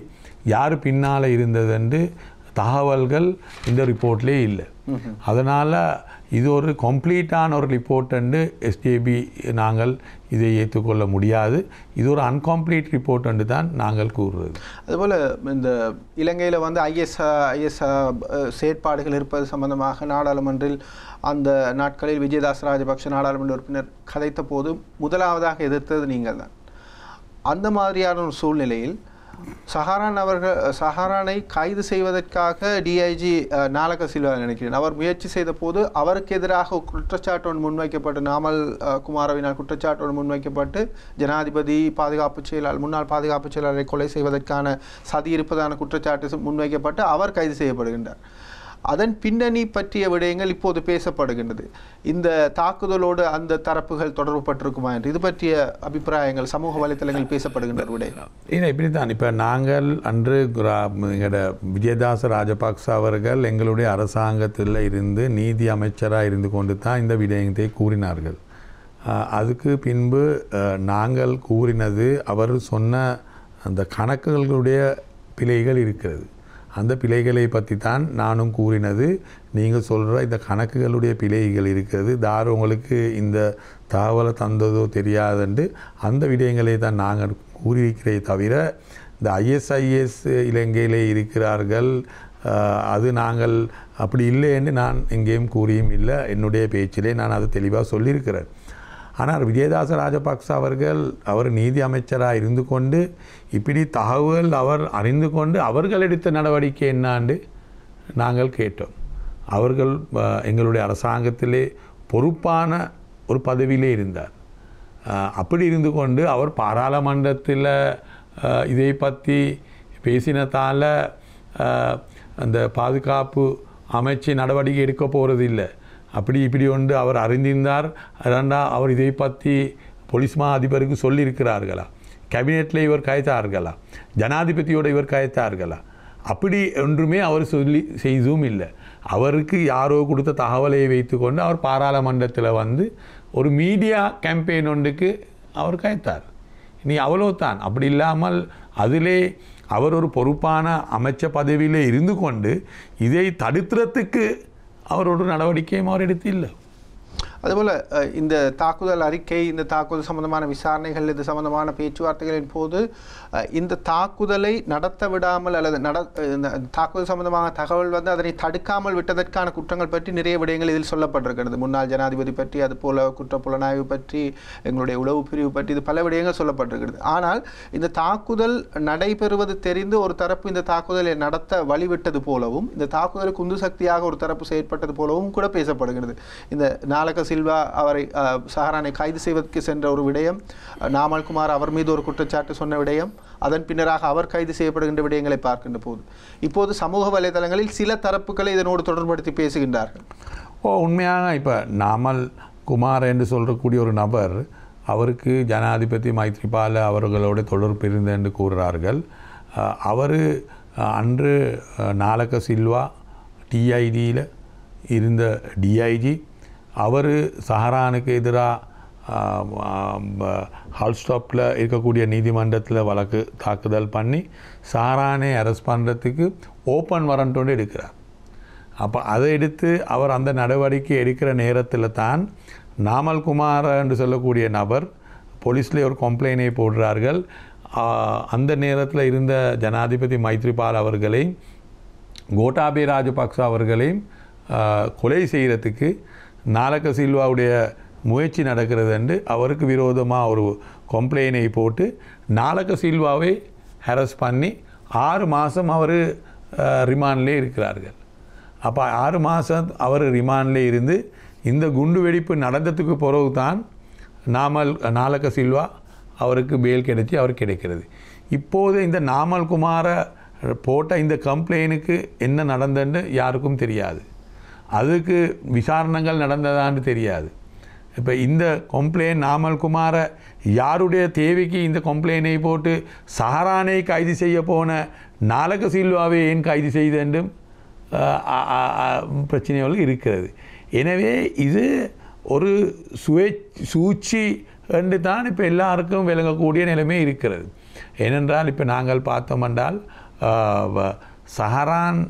யார் பின்னால் இருந்தது என்று தகவல்கள் இந்த ரிப்போர்ட்லேயே இல்லை அதனால் இது ஒரு கம்ப்ளீட்டான ஒரு ரிப்போர்ட் என்று எஸ்டேபி நாங்கள் இதை ஏற்றுக்கொள்ள முடியாது இது ஒரு அன்கம்ப்ளீட் ரிப்போர்ட் என்று தான் நாங்கள் கூறுறது அதுபோல் இந்த இலங்கையில் வந்து ஐஎஸ் ஐஎஸ் செயற்பாடுகள் இருப்பது சம்பந்தமாக நாடாளுமன்றில் அந்த நாட்களில் விஜயதாஸ் ராஜபக்ஷ நாடாளுமன்ற உறுப்பினர் கதைத்த போது முதலாவதாக எதிர்த்தது நீங்கள் தான் அந்த மாதிரியான ஒரு சூழ்நிலையில் சஹாரான் அவர்கள் சஹாரானை கைது செய்வதற்காக டிஐஜி நாலக சில்வா நினைக்கிறேன் அவர் முயற்சி செய்த போது அவருக்கு எதிராக குற்றச்சாட்டு ஒன்று முன்வைக்கப்பட்டு நாமல் குமாரவினால் குற்றச்சாட்டு ஒன்று முன்வைக்கப்பட்டு ஜனாதிபதி பாதுகாப்பு செயலாளர் முன்னாள் பாதுகாப்பு செயலாளரை கொலை செய்வதற்கான சதி இருப்பதான குற்றச்சாட்டு முன்வைக்கப்பட்டு அவர் கைது செய்யப்படுகின்றார் அதன் பின்னணி பற்றிய விடயங்கள் இப்போது பேசப்படுகின்றது இந்த தாக்குதலோடு அந்த தரப்புகள் தொடர்புபட்டிருக்குமா என்று இது பற்றிய அபிப்பிராயங்கள் சமூக வலைதளங்கள் பேசப்படுகின்ற விடயம் இல்லை இப்படி தான் இப்போ நாங்கள் அன்று எங்களோட விஜயதாச ராஜபக்ச அவர்கள் எங்களுடைய அரசாங்கத்தில் இருந்து நீதி அமைச்சராக இருந்து கொண்டு தான் இந்த விடயத்தை கூறினார்கள் அதுக்கு பின்பு நாங்கள் கூறினது அவர் சொன்ன அந்த கணக்குகளுடைய பிழைகள் இருக்கிறது அந்த பிழைகளை பற்றி தான் நானும் கூறினது நீங்கள் சொல்கிற இந்த கணக்குகளுடைய பிழைகள் இருக்கிறது தார் உங்களுக்கு இந்த தகவலை தந்ததோ தெரியாதுண்டு அந்த விடயங்களை தான் நாங்கள் கூறியிருக்கிறே தவிர இந்த ஐஎஸ்ஐஎஸ் இலங்கையிலே இருக்கிறார்கள் அது நாங்கள் அப்படி இல்லை என்று நான் எங்கேயும் கூறியும் இல்லை என்னுடைய பேச்சிலே நான் அதை தெளிவாக சொல்லியிருக்கிறேன் ஆனால் விஜயதாச ராஜபக்ச அவர்கள் அவர் நீதி அமைச்சராக இருந்து கொண்டு இப்படி தகவல் அவர் அறிந்து கொண்டு அவர்கள் எடுத்த நடவடிக்கை என்னாண்டு நாங்கள் கேட்டோம் அவர்கள் எங்களுடைய அரசாங்கத்திலே பொறுப்பான ஒரு பதவியிலே இருந்தார் அப்படி இருந்து கொண்டு அவர் பாராளுமன்றத்தில் இதை பற்றி பேசினதால் அந்த பாதுகாப்பு அமைச்சு நடவடிக்கை எடுக்க போகிறது இல்லை அப்படி இப்படி ஒன்று அவர் அறிந்திருந்தார் ரெண்டா அவர் இதை பற்றி போலீஸ் மா அதிபருக்கு சொல்லியிருக்கிறார்களா கேபினெட்டில் இவர் காய்த்தார்களா ஜனாதிபதியோட இவர் காய்த்தார்களா அப்படி ஒன்றுமே அவர் சொல்லி செய்தும் இல்லை அவருக்கு யாரோ கொடுத்த தகவலை வைத்துக்கொண்டு அவர் பாராளுமன்றத்தில் வந்து ஒரு மீடியா கேம்பெயின் ஒன்றுக்கு அவர் காய்த்தார் அவ்வளோ அவ்வளோதான் அப்படி இல்லாமல் அதிலே அவர் ஒரு பொறுப்பான அமைச்ச பதவியில் இருந்து கொண்டு இதை தடுத்துறத்துக்கு அவரோட நடவடிக்கையும் அவர் இல்லை அதுபோல் இந்த தாக்குதல் அறிக்கை இந்த தாக்குதல் சம்பந்தமான விசாரணைகள் இது சம்பந்தமான பேச்சுவார்த்தைகளின் போது இந்த தாக்குதலை நடத்த விடாமல் அல்லது நட தாக்குதல் சம்பந்தமான தகவல் வந்து அதனை தடுக்காமல் விட்டதற்கான குற்றங்கள் பற்றி நிறைய விடயங்கள் இதில் சொல்லப்பட்டிருக்கிறது முன்னாள் ஜனாதிபதி பற்றி அது போல குற்ற புலனாய்வு பற்றி எங்களுடைய உளவு பிரிவு பற்றி இது பல விடயங்கள் சொல்லப்பட்டிருக்கிறது ஆனால் இந்த தாக்குதல் நடைபெறுவது தெரிந்து ஒரு தரப்பு இந்த தாக்குதலை நடத்த வழிவிட்டது போலவும் இந்த தாக்குதலுக்கு உந்து சக்தியாக ஒரு தரப்பு செயற்பட்டது போலவும் கூட பேசப்படுகிறது இந்த நாளக சில்வா அவரை சஹரானை கைது செய்வதற்கு சென்ற ஒரு விடயம் நாமல்குமார் அவர் மீது ஒரு குற்றச்சாட்டு சொன்ன விடயம் அதன் பின்னராக அவர் கைது செய்யப்படுகின்ற விடயங்களை பார்க்கின்ற போது இப்போது சமூக வலைதளங்களில் சில தரப்புகளை இதனோடு தொடர்படுத்தி பேசுகின்றார்கள் ஓ உண்மையாக இப்போ நாமல் குமார் என்று சொல்லக்கூடிய ஒரு நபர் அவருக்கு ஜனாதிபதி மைத்ரிபால அவர்களோட தொடர்பு இருந்தது என்று கூறுகிறார்கள் அவர் அன்று நாலக்க சில்வா டிஐடியில் இருந்த டிஐஜி அவர் சஹரானுக்கு எதிராக ஹால்ஸ்டாப்பில் இருக்கக்கூடிய நீதிமன்றத்தில் வழக்கு தாக்குதல் பண்ணி சாரானை அரெஸ்ட் பண்ணுறதுக்கு ஓப்பன் வரண்டோடு எடுக்கிறார் அப்போ அதை எடுத்து அவர் அந்த நடவடிக்கை எடுக்கிற நேரத்தில் தான் நாமல் குமார் என்று சொல்லக்கூடிய நபர் போலீஸில் ஒரு கம்ப்ளைனை போடுறார்கள் அந்த நேரத்தில் இருந்த ஜனாதிபதி மைத்ரிபால் அவர்களையும் கோட்டாபே ராஜபக்ச அவர்களையும் கொலை செய்கிறதுக்கு நாலக்க சில்வாவுடைய முயற்சி நடக்கிறது என்று அவருக்கு விரோதமாக ஒரு கம்ப்ளைனை போட்டு நாலக்க சில்வாவை ஹரஸ் பண்ணி ஆறு மாதம் அவர் ரிமாண்ட்லே இருக்கிறார்கள் அப்போ ஆறு மாதம் அவர் ரிமாண்ட்லே இருந்து இந்த குண்டு வெடிப்பு நடந்ததுக்கு பிறகு தான் நாமல் நாலக்க சில்வா அவருக்கு மேல் கிடைச்சி அவர் கிடைக்கிறது இப்போது இந்த நாமல் குமாரை போட்ட இந்த கம்ப்ளைனுக்கு என்ன நடந்தன்னு யாருக்கும் தெரியாது அதுக்கு விசாரணைகள் நடந்ததான்னு தெரியாது இப்போ இந்த கம்ப்ளைண்ட் நாமல் குமாரை யாருடைய தேவைக்கு இந்த கம்ப்ளைண்டை போட்டு சஹரானை கைது செய்ய போன நாலக சில்வாவை ஏன் கைது செய்த வேண்டும் பிரச்சனைகள் இருக்கிறது எனவே இது ஒரு சுவே சூழ்ச்சி என்று தான் இப்போ எல்லாருக்கும் விளங்கக்கூடிய நிலைமை இருக்கிறது ஏனென்றால் இப்போ நாங்கள் பார்த்தோம் என்றால் சஹரான்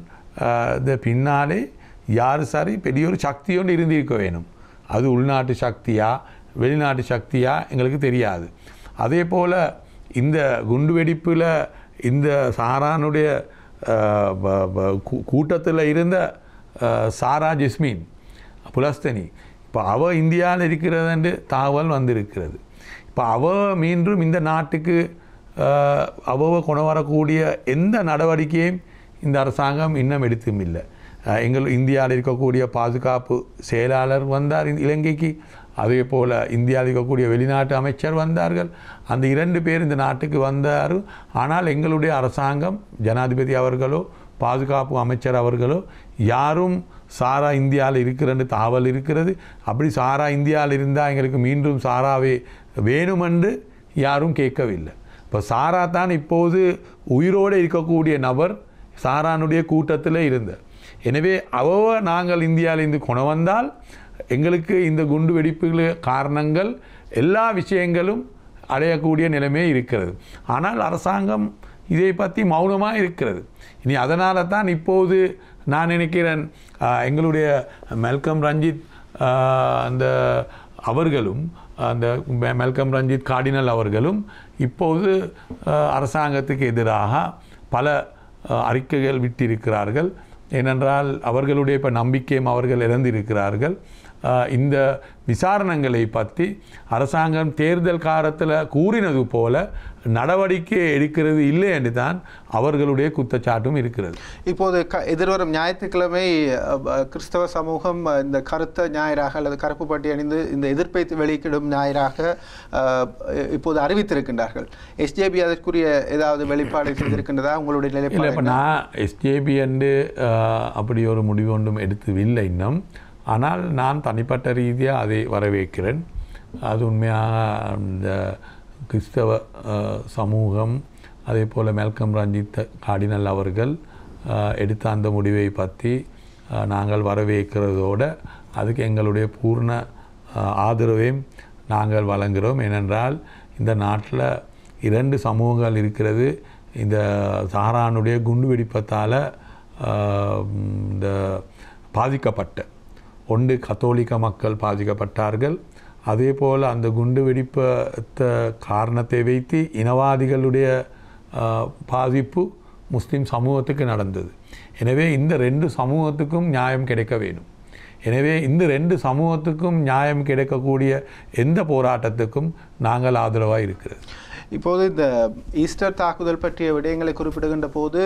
பின்னாலே யார் சரி பெரிய ஒரு சக்தியோடு இருந்திருக்க வேணும் அது உள்நாட்டு சக்தியா வெளிநாட்டு சக்தியா எங்களுக்கு தெரியாது அதே போல் இந்த குண்டுவெடிப்பில் இந்த சாரானுடைய கூட்டத்தில் இருந்த சாரா ஜிஸ்மின் புலஸ்தனி இப்போ அவள் இந்தியாவில் இருக்கிறதுண்டு தகவல் வந்திருக்கிறது இப்போ அவ மீண்டும் இந்த நாட்டுக்கு அவ கொண்டு வரக்கூடிய எந்த நடவடிக்கையும் இந்த அரசாங்கம் இன்னும் எடுத்தும் இல்லை எங்கள் இந்தியாவில் இருக்கக்கூடிய பாதுகாப்பு செயலாளர் வந்தார் இலங்கைக்கு அதே போல் இந்தியாவில் இருக்கக்கூடிய வெளிநாட்டு அமைச்சர் வந்தார்கள் அந்த இரண்டு பேர் இந்த நாட்டுக்கு வந்தார் ஆனால் எங்களுடைய அரசாங்கம் ஜனாதிபதி அவர்களோ பாதுகாப்பு அமைச்சர் அவர்களோ யாரும் சாரா இந்தியாவில் இருக்கிறன்னு தாவல் இருக்கிறது அப்படி சாரா இந்தியாவில் இருந்தால் எங்களுக்கு மீண்டும் சாராவே வேணுமென்று யாரும் கேட்கவில்லை இப்போ சாரா தான் இப்போது உயிரோடு இருக்கக்கூடிய நபர் சாரானுடைய கூட்டத்தில் இருந்தார் எனவே அவ நாங்கள் இந்தியாவிலிருந்து கொண வந்தால் எங்களுக்கு இந்த குண்டு வெடிப்புகள் காரணங்கள் எல்லா விஷயங்களும் அடையக்கூடிய நிலைமை இருக்கிறது ஆனால் அரசாங்கம் இதை பற்றி மௌனமாக இருக்கிறது இனி அதனால தான் இப்போது நான் நினைக்கிறேன் எங்களுடைய மெல்கம் ரஞ்சித் அந்த அவர்களும் அந்த மெல்கம் ரஞ்சித் கார்டினல் அவர்களும் இப்போது அரசாங்கத்துக்கு எதிராக பல அறிக்கைகள் விட்டிருக்கிறார்கள் ஏனென்றால் அவர்களுடைய இப்போ நம்பிக்கையும் அவர்கள் இழந்திருக்கிறார்கள் இந்த விசாரணைகளை பற்றி அரசாங்கம் தேர்தல் காலத்தில் கூறினது போல நடவடிக்கை எடுக்கிறது இல்லை என்று தான் அவர்களுடைய குற்றச்சாட்டும் இருக்கிறது இப்போது க எதிர்வரும் ஞாயிற்றுக்கிழமை கிறிஸ்தவ சமூகம் இந்த கருத்த ஞாயிறாக அல்லது கருப்பு பட்டி அணிந்து இந்த எதிர்ப்பை வெளியிடும் ஞாயிறாக இப்போது அறிவித்திருக்கின்றார்கள் எஸ்ஜேபி அதற்குரிய ஏதாவது வெளிப்பாடு செய்திருக்கின்றதா உங்களுடைய இல்லை இப்போ நான் எஸ்ஜேபி என்று அப்படி ஒரு முடிவு ஒன்றும் எடுத்துவில்லை இன்னும் ஆனால் நான் தனிப்பட்ட ரீதியாக அதை வரவேற்கிறேன் அது உண்மையாக இந்த கிறிஸ்தவ சமூகம் அதே போல் மேல்கம் ரஞ்சித் கார்டினல் அவர்கள் எடுத்த அந்த முடிவை பற்றி நாங்கள் வரவேற்கிறதோடு அதுக்கு எங்களுடைய பூர்ண ஆதரவையும் நாங்கள் வழங்குகிறோம் ஏனென்றால் இந்த நாட்டில் இரண்டு சமூகங்கள் இருக்கிறது இந்த சாரானுடைய குண்டு வெடிப்பத்தால் இந்த பாதிக்கப்பட்ட ஒன்று கத்தோலிக்க மக்கள் பாதிக்கப்பட்டார்கள் அதே போல் அந்த குண்டு வெடிப்பத்த காரணத்தை வைத்து இனவாதிகளுடைய பாதிப்பு முஸ்லீம் சமூகத்துக்கு நடந்தது எனவே இந்த ரெண்டு சமூகத்துக்கும் நியாயம் கிடைக்க வேண்டும் எனவே இந்த ரெண்டு சமூகத்துக்கும் நியாயம் கிடைக்கக்கூடிய எந்த போராட்டத்துக்கும் நாங்கள் ஆதரவாக இருக்கிறது இப்போது இந்த ஈஸ்டர் தாக்குதல் பற்றிய விடயங்களை குறிப்பிடுகின்ற போது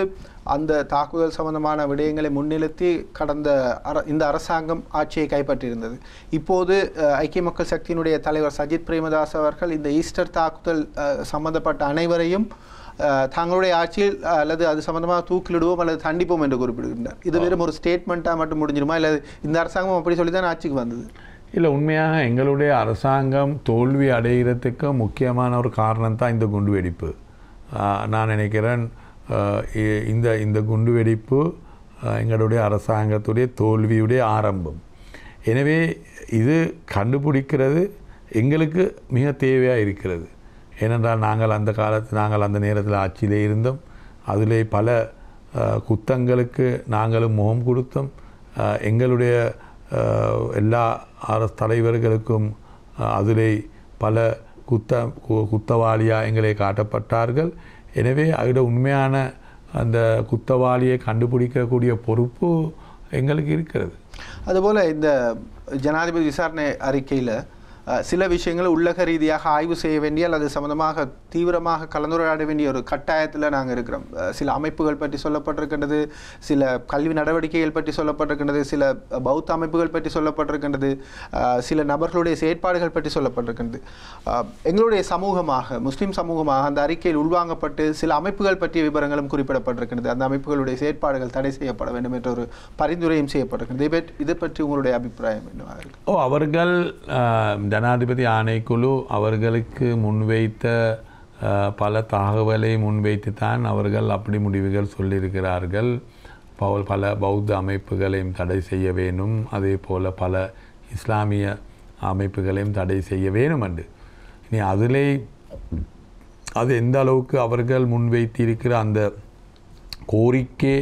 அந்த தாக்குதல் சம்பந்தமான விடயங்களை முன்னிறுத்தி கடந்த அர இந்த அரசாங்கம் ஆட்சியை கைப்பற்றியிருந்தது இப்போது ஐக்கிய மக்கள் சக்தியினுடைய தலைவர் சஜித் பிரேமதாஸ் அவர்கள் இந்த ஈஸ்டர் தாக்குதல் சம்பந்தப்பட்ட அனைவரையும் தங்களுடைய ஆட்சியில் அல்லது அது சம்பந்தமாக தூக்கிலிடுவோம் அல்லது தண்டிப்போம் என்று குறிப்பிடுகின்றார் இது வெறும் ஒரு ஸ்டேட்மெண்ட்டாக மட்டும் முடிஞ்சிருமா இல்லை இந்த அரசாங்கம் அப்படி சொல்லி தான் ஆட்சிக்கு வந்தது இல்லை உண்மையாக எங்களுடைய அரசாங்கம் தோல்வி அடைகிறதுக்கு முக்கியமான ஒரு காரணம் தான் இந்த குண்டுவெடிப்பு நான் நினைக்கிறேன் இந்த இந்த குண்டுவெடிப்பு எங்களுடைய அரசாங்கத்துடைய தோல்வியுடைய ஆரம்பம் எனவே இது கண்டுபிடிக்கிறது எங்களுக்கு மிக தேவையாக இருக்கிறது ஏனென்றால் நாங்கள் அந்த காலத்து நாங்கள் அந்த நேரத்தில் ஆட்சியிலே இருந்தோம் அதில் பல குத்தங்களுக்கு நாங்களும் முகம் கொடுத்தோம் எங்களுடைய எல்லா அரசு தலைவர்களுக்கும் அதிலே பல குத்த குத்தவாளியாக எங்களை காட்டப்பட்டார்கள் எனவே அதில் உண்மையான அந்த குத்தவாளியை கண்டுபிடிக்கக்கூடிய பொறுப்பு எங்களுக்கு இருக்கிறது அதுபோல் இந்த ஜனாதிபதி விசாரணை அறிக்கையில் சில விஷயங்களை உள்ளக ரீதியாக ஆய்வு செய்ய வேண்டிய அல்லது சம்மந்தமாக தீவிரமாக கலந்துரையாட வேண்டிய ஒரு கட்டாயத்தில் நாங்கள் இருக்கிறோம் சில அமைப்புகள் பற்றி சொல்லப்பட்டிருக்கின்றது சில கல்வி நடவடிக்கைகள் பற்றி சொல்லப்பட்டிருக்கின்றது சில பௌத்த அமைப்புகள் பற்றி சொல்லப்பட்டிருக்கின்றது சில நபர்களுடைய செயற்பாடுகள் பற்றி சொல்லப்பட்டிருக்கின்றது எங்களுடைய சமூகமாக முஸ்லீம் சமூகமாக அந்த அறிக்கையில் உள்வாங்கப்பட்டு சில அமைப்புகள் பற்றிய விவரங்களும் குறிப்பிடப்பட்டிருக்கின்றது அந்த அமைப்புகளுடைய செயற்பாடுகள் தடை செய்யப்பட வேண்டும் என்ற ஒரு பரிந்துரையும் செய்யப்பட்டிருக்கின்றது இதை பற்றி உங்களுடைய அபிப்பிராயம் என்னவாக இருக்கு ஓ அவர்கள் இந்த ஜனாதிபதி ஆணைக்குழு அவர்களுக்கு முன்வைத்த பல தகவலை முன்வைத்து தான் அவர்கள் அப்படி முடிவுகள் சொல்லியிருக்கிறார்கள் பவுல் பல பௌத்த அமைப்புகளையும் தடை செய்ய வேணும் அதே போல் பல இஸ்லாமிய அமைப்புகளையும் தடை செய்ய வேணும் அண்டு இனி அதிலே அது எந்த அளவுக்கு அவர்கள் முன்வைத்திருக்கிற அந்த கோரிக்கை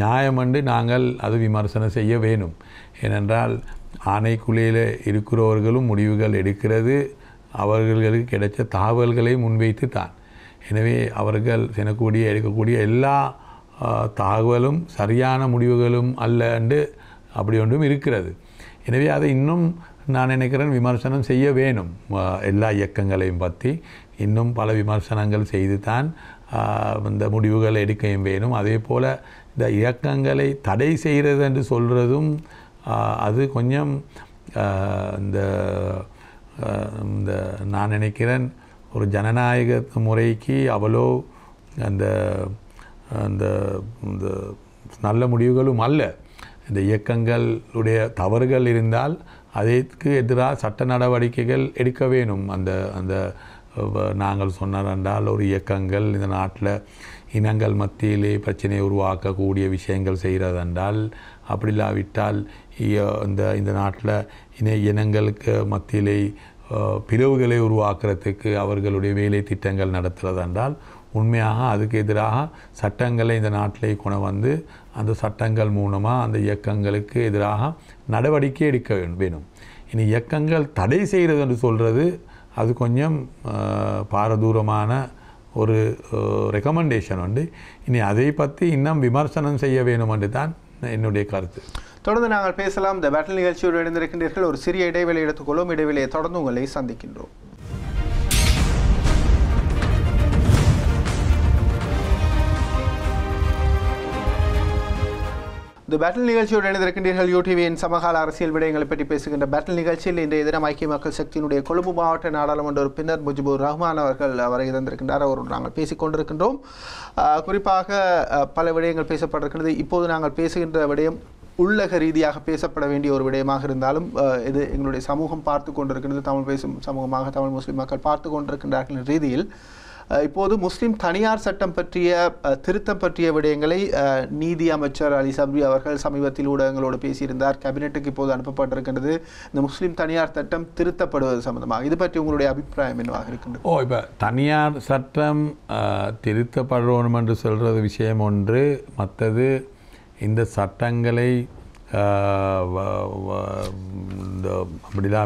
நியாயமண்டு நாங்கள் அது விமர்சனம் செய்ய வேணும் ஏனென்றால் ஆணைக்குழியில் இருக்கிறவர்களும் முடிவுகள் எடுக்கிறது அவர்களுக்கு கிடைச்ச தகவல்களை முன்வைத்து தான் எனவே அவர்கள் செனக்கூடிய எடுக்கக்கூடிய எல்லா தகவலும் சரியான முடிவுகளும் அல்ல என்று அப்படி ஒன்றும் இருக்கிறது எனவே அதை இன்னும் நான் நினைக்கிறேன் விமர்சனம் செய்ய வேணும் எல்லா இயக்கங்களையும் பற்றி இன்னும் பல விமர்சனங்கள் செய்து தான் இந்த முடிவுகளை எடுக்கவும் வேணும் அதே போல் இந்த இயக்கங்களை தடை செய்கிறது என்று சொல்கிறதும் அது கொஞ்சம் இந்த இந்த நான் நினைக்கிறேன் ஒரு ஜனநாயக முறைக்கு அவ்வளோ அந்த அந்த இந்த நல்ல முடிவுகளும் அல்ல இந்த இயக்கங்களுடைய தவறுகள் இருந்தால் அதற்கு எதிராக சட்ட நடவடிக்கைகள் எடுக்க வேணும் அந்த அந்த நாங்கள் சொன்னாரென்றால் ஒரு இயக்கங்கள் இந்த நாட்டில் இனங்கள் மத்தியிலே பிரச்சனையை உருவாக்கக்கூடிய விஷயங்கள் செய்கிறதென்றால் அப்படி இல்லாவிட்டால் இந்த இந்த நாட்டில் இணை இனங்களுக்கு மத்தியிலே பிளவுகளை உருவாக்குறதுக்கு அவர்களுடைய வேலை திட்டங்கள் நடத்துகிறது என்றால் உண்மையாக அதுக்கு எதிராக சட்டங்களை இந்த நாட்டிலே கொண்டு வந்து அந்த சட்டங்கள் மூலமாக அந்த இயக்கங்களுக்கு எதிராக நடவடிக்கை எடுக்க வேணும் இனி இயக்கங்கள் தடை செய்கிறது என்று சொல்கிறது அது கொஞ்சம் பாரதூரமான ஒரு ரெக்கமெண்டேஷன் உண்டு இனி அதை பற்றி இன்னும் விமர்சனம் செய்ய வேணும் என்று தான் என்னுடைய கருத்து தொடர்ந்து நாங்கள் பேசலாம் இந்த பேட்டில் நிகழ்ச்சியோடு இணைந்திருக்கின்றீர்கள் ஒரு சிறிய இடைவெளி எடுத்துக்கொள்ளும் இடைவெளியை தொடர்ந்து உங்களை சந்திக்கின்றோம் இந்த பேட்டில் நிகழ்ச்சியோடு இணைந்திருக்கின்றீர்கள் யூடிவியின் சமகால அரசியல் விடயங்களை பற்றி பேசுகின்ற பேட்டில் நிகழ்ச்சியில் இன்றைய தினம் ஐக்கிய மக்கள் சக்தியினுடைய கொழும்பு மாவட்ட நாடாளுமன்ற உறுப்பினர் முஜிபுர் ரஹ்மான் அவர்கள் அவரை தந்திருக்கின்றார் அவரோடு நாங்கள் பேசிக் கொண்டிருக்கின்றோம் குறிப்பாக பல விடயங்கள் பேசப்பட்டிருக்கின்றது இப்போது நாங்கள் பேசுகின்ற விடயம் உள்ளக ரீதியாக பேசப்பட வேண்டிய ஒரு விடயமாக இருந்தாலும் இது எங்களுடைய சமூகம் பார்த்து கொண்டிருக்கிறது தமிழ் பேசும் சமூகமாக தமிழ் முஸ்லீம் மக்கள் பார்த்து கொண்டிருக்கின்றார்கள் ரீதியில் இப்போது முஸ்லீம் தனியார் சட்டம் பற்றிய திருத்தம் பற்றிய விடயங்களை நீதி அமைச்சர் அலி சப்ரி அவர்கள் சமீபத்தில் ஊடகங்களோடு பேசியிருந்தார் கேபினெட்டுக்கு இப்போது அனுப்பப்பட்டிருக்கின்றது இந்த முஸ்லீம் தனியார் சட்டம் திருத்தப்படுவது சம்பந்தமாக இது பற்றி உங்களுடைய அபிப்பிராயம் என்னவாக இருக்கின்றது ஓ இப்போ தனியார் சட்டம் திருத்தப்படுவோம் என்று சொல்கிறது விஷயம் ஒன்று மற்றது இந்த சட்டங்களை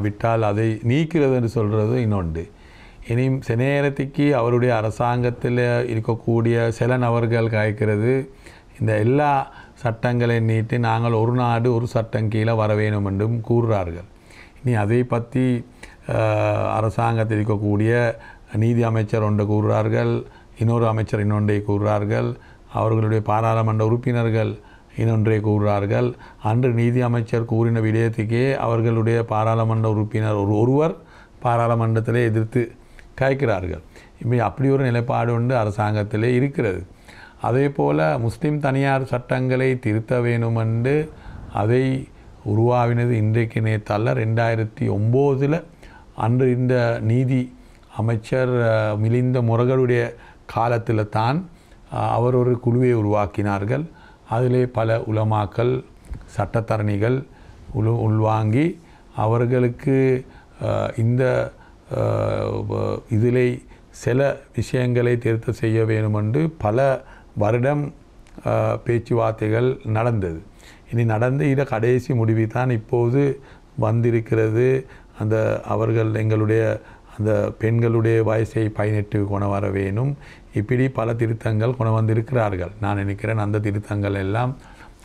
விட்டால் அதை நீக்கிறது என்று சொல்கிறது இன்னொன்று இனியும் சில நேரத்துக்கு அவருடைய அரசாங்கத்தில் இருக்கக்கூடிய சில நபர்கள் காய்க்கிறது இந்த எல்லா சட்டங்களை நீட்டி நாங்கள் ஒரு நாடு ஒரு சட்டம் கீழே வர வேணும் என்றும் கூறுகிறார்கள் இனி அதை பற்றி அரசாங்கத்தில் இருக்கக்கூடிய நீதி அமைச்சர் ஒன்று கூறுகிறார்கள் இன்னொரு அமைச்சர் இன்னொன்றை கூறுகிறார்கள் அவர்களுடைய பாராளுமன்ற உறுப்பினர்கள் இன்னொன்றை கூறுகிறார்கள் அன்று நீதி அமைச்சர் கூறின விடயத்துக்கே அவர்களுடைய பாராளுமன்ற உறுப்பினர் ஒரு ஒருவர் பாராளுமன்றத்திலே எதிர்த்து காய்க்கிறார்கள் இப்போ அப்படி ஒரு நிலைப்பாடு ஒன்று அரசாங்கத்திலே இருக்கிறது அதே போல் முஸ்லீம் தனியார் சட்டங்களை திருத்த வேணுமென்று அதை உருவாவினது இன்றைக்கு நேத்தல்ல ரெண்டாயிரத்தி ஒம்போதில் அன்று இந்த நீதி அமைச்சர் மிலிந்த முறைகளுடைய காலத்தில் தான் அவர் ஒரு குழுவை உருவாக்கினார்கள் அதிலே பல உலமாக்கல் சட்டத்தரணிகள் உள் உள்வாங்கி அவர்களுக்கு இந்த இதிலே சில விஷயங்களை திருத்த செய்ய வேணுமென்று பல வருடம் பேச்சுவார்த்தைகள் நடந்தது இனி நடந்து இதை கடைசி முடிவு தான் இப்போது வந்திருக்கிறது அந்த அவர்கள் எங்களுடைய அந்த பெண்களுடைய வயசை பதினெட்டு கொண்டு வர வேணும் இப்படி பல திருத்தங்கள் கொண்டு வந்திருக்கிறார்கள் நான் நினைக்கிறேன் அந்த திருத்தங்கள் எல்லாம்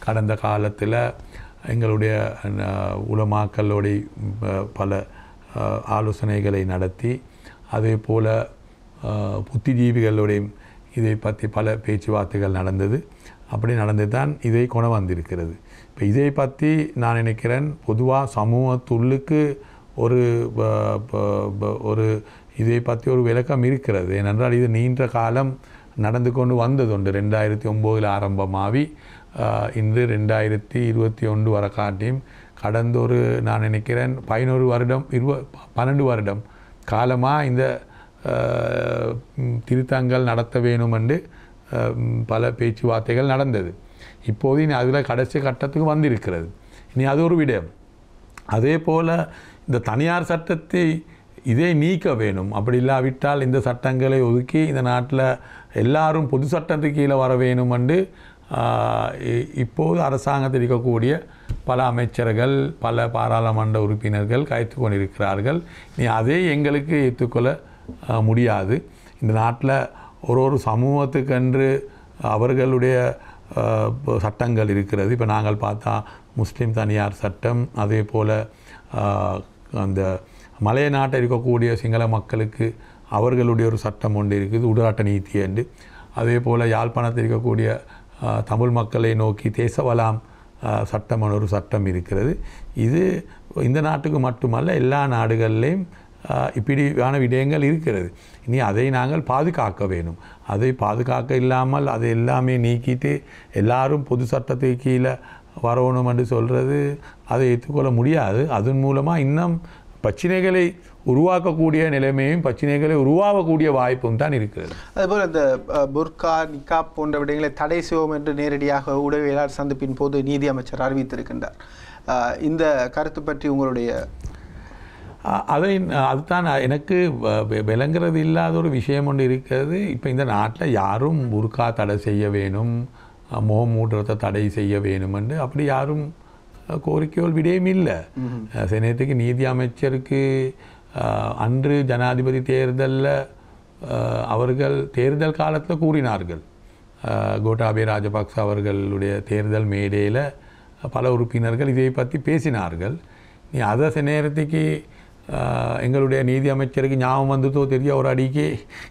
கடந்த காலத்தில் எங்களுடைய உலமாக்களோட பல ஆலோசனைகளை நடத்தி அதே போல் புத்திஜீவிகளுடைய இதை பற்றி பல பேச்சுவார்த்தைகள் நடந்தது அப்படி நடந்து தான் இதை கொண்டு வந்திருக்கிறது இப்போ இதை பற்றி நான் நினைக்கிறேன் பொதுவாக சமூகத்துள்ளுக்கு ஒரு ஒரு இதை பற்றி ஒரு விளக்கம் இருக்கிறது ஏனென்றால் இது நீண்ட காலம் நடந்து கொண்டு வந்தது உண்டு ரெண்டாயிரத்தி ஒம்போதில் ஆரம்பமாகி இன்று ரெண்டாயிரத்தி இருபத்தி ஒன்று வர காட்டியும் கடந்த ஒரு நான் நினைக்கிறேன் பதினோரு வருடம் இருவ பன்னெண்டு வருடம் காலமாக இந்த திருத்தங்கள் நடத்த வேணும் என்று பல பேச்சுவார்த்தைகள் நடந்தது இப்போது இனி அதில் கடைசி கட்டத்துக்கு வந்திருக்கிறது இனி அது ஒரு விடயம் அதே போல் இந்த தனியார் சட்டத்தை இதை நீக்க வேணும் அப்படி இல்லாவிட்டால் இந்த சட்டங்களை ஒதுக்கி இந்த நாட்டில் எல்லாரும் பொது சட்டத்துக்கு கீழே வர வேணும் என்று இப்போது அரசாங்கத்தில் இருக்கக்கூடிய பல அமைச்சர்கள் பல பாராளுமன்ற உறுப்பினர்கள் கைத்து கொண்டிருக்கிறார்கள் நீ அதே எங்களுக்கு ஏற்றுக்கொள்ள முடியாது இந்த நாட்டில் ஒரு ஒரு சமூகத்துக்கென்று அவர்களுடைய சட்டங்கள் இருக்கிறது இப்போ நாங்கள் பார்த்தா முஸ்லீம் தனியார் சட்டம் அதே போல் அந்த மலைய நாட்டை இருக்கக்கூடிய சிங்கள மக்களுக்கு அவர்களுடைய ஒரு சட்டம் ஒன்று இருக்குது உடலாட்ட நீதி என்று அதே போல் யாழ்ப்பாணத்தில் இருக்கக்கூடிய தமிழ் மக்களை நோக்கி தேசவலாம் சட்டமான ஒரு சட்டம் இருக்கிறது இது இந்த நாட்டுக்கு மட்டுமல்ல எல்லா நாடுகள்லேயும் இப்படியான விடயங்கள் இருக்கிறது இனி அதை நாங்கள் பாதுகாக்க வேணும் அதை பாதுகாக்க இல்லாமல் அதை எல்லாமே நீக்கிட்டு எல்லாரும் பொது சட்டத்தை கீழே வரணும் என்று சொல்கிறது அதை ஏற்றுக்கொள்ள முடியாது அதன் மூலமாக இன்னும் பிரச்சனைகளை உருவாக்கக்கூடிய நிலைமையும் பிரச்சனைகளை உருவாகக்கூடிய வாய்ப்பும் தான் இருக்கிறது அதுபோல் இந்த புர்கா நிக்கா போன்ற விடயங்களை தடை செய்வோம் என்று நேரடியாக உடவியலாளர் சந்திப்பின் போது நீதி அமைச்சர் அறிவித்திருக்கின்றார் இந்த கருத்து பற்றி உங்களுடைய அதை அதுதான் எனக்கு விளங்குறது இல்லாத ஒரு விஷயம் ஒன்று இருக்கிறது இப்போ இந்த நாட்டில் யாரும் புர்கா தடை செய்ய வேணும் முகம் தடை செய்ய வேணுமென்று அப்படி யாரும் கோரிக்கைகள் விடயம் இல்லை செனேட்டுக்கு நீதி அமைச்சருக்கு அன்று ஜனாதிபதி தேர்தலில் அவர்கள் தேர்தல் காலத்தில் கூறினார்கள் கோட்டாபே ராஜபக்ச அவர்களுடைய தேர்தல் மேடையில் பல உறுப்பினர்கள் இதை பற்றி பேசினார்கள் நீ அதை நேரத்துக்கு எங்களுடைய நீதி அமைச்சருக்கு ஞாபகம் வந்துட்டோ தெரிய ஒரு அடிக்கு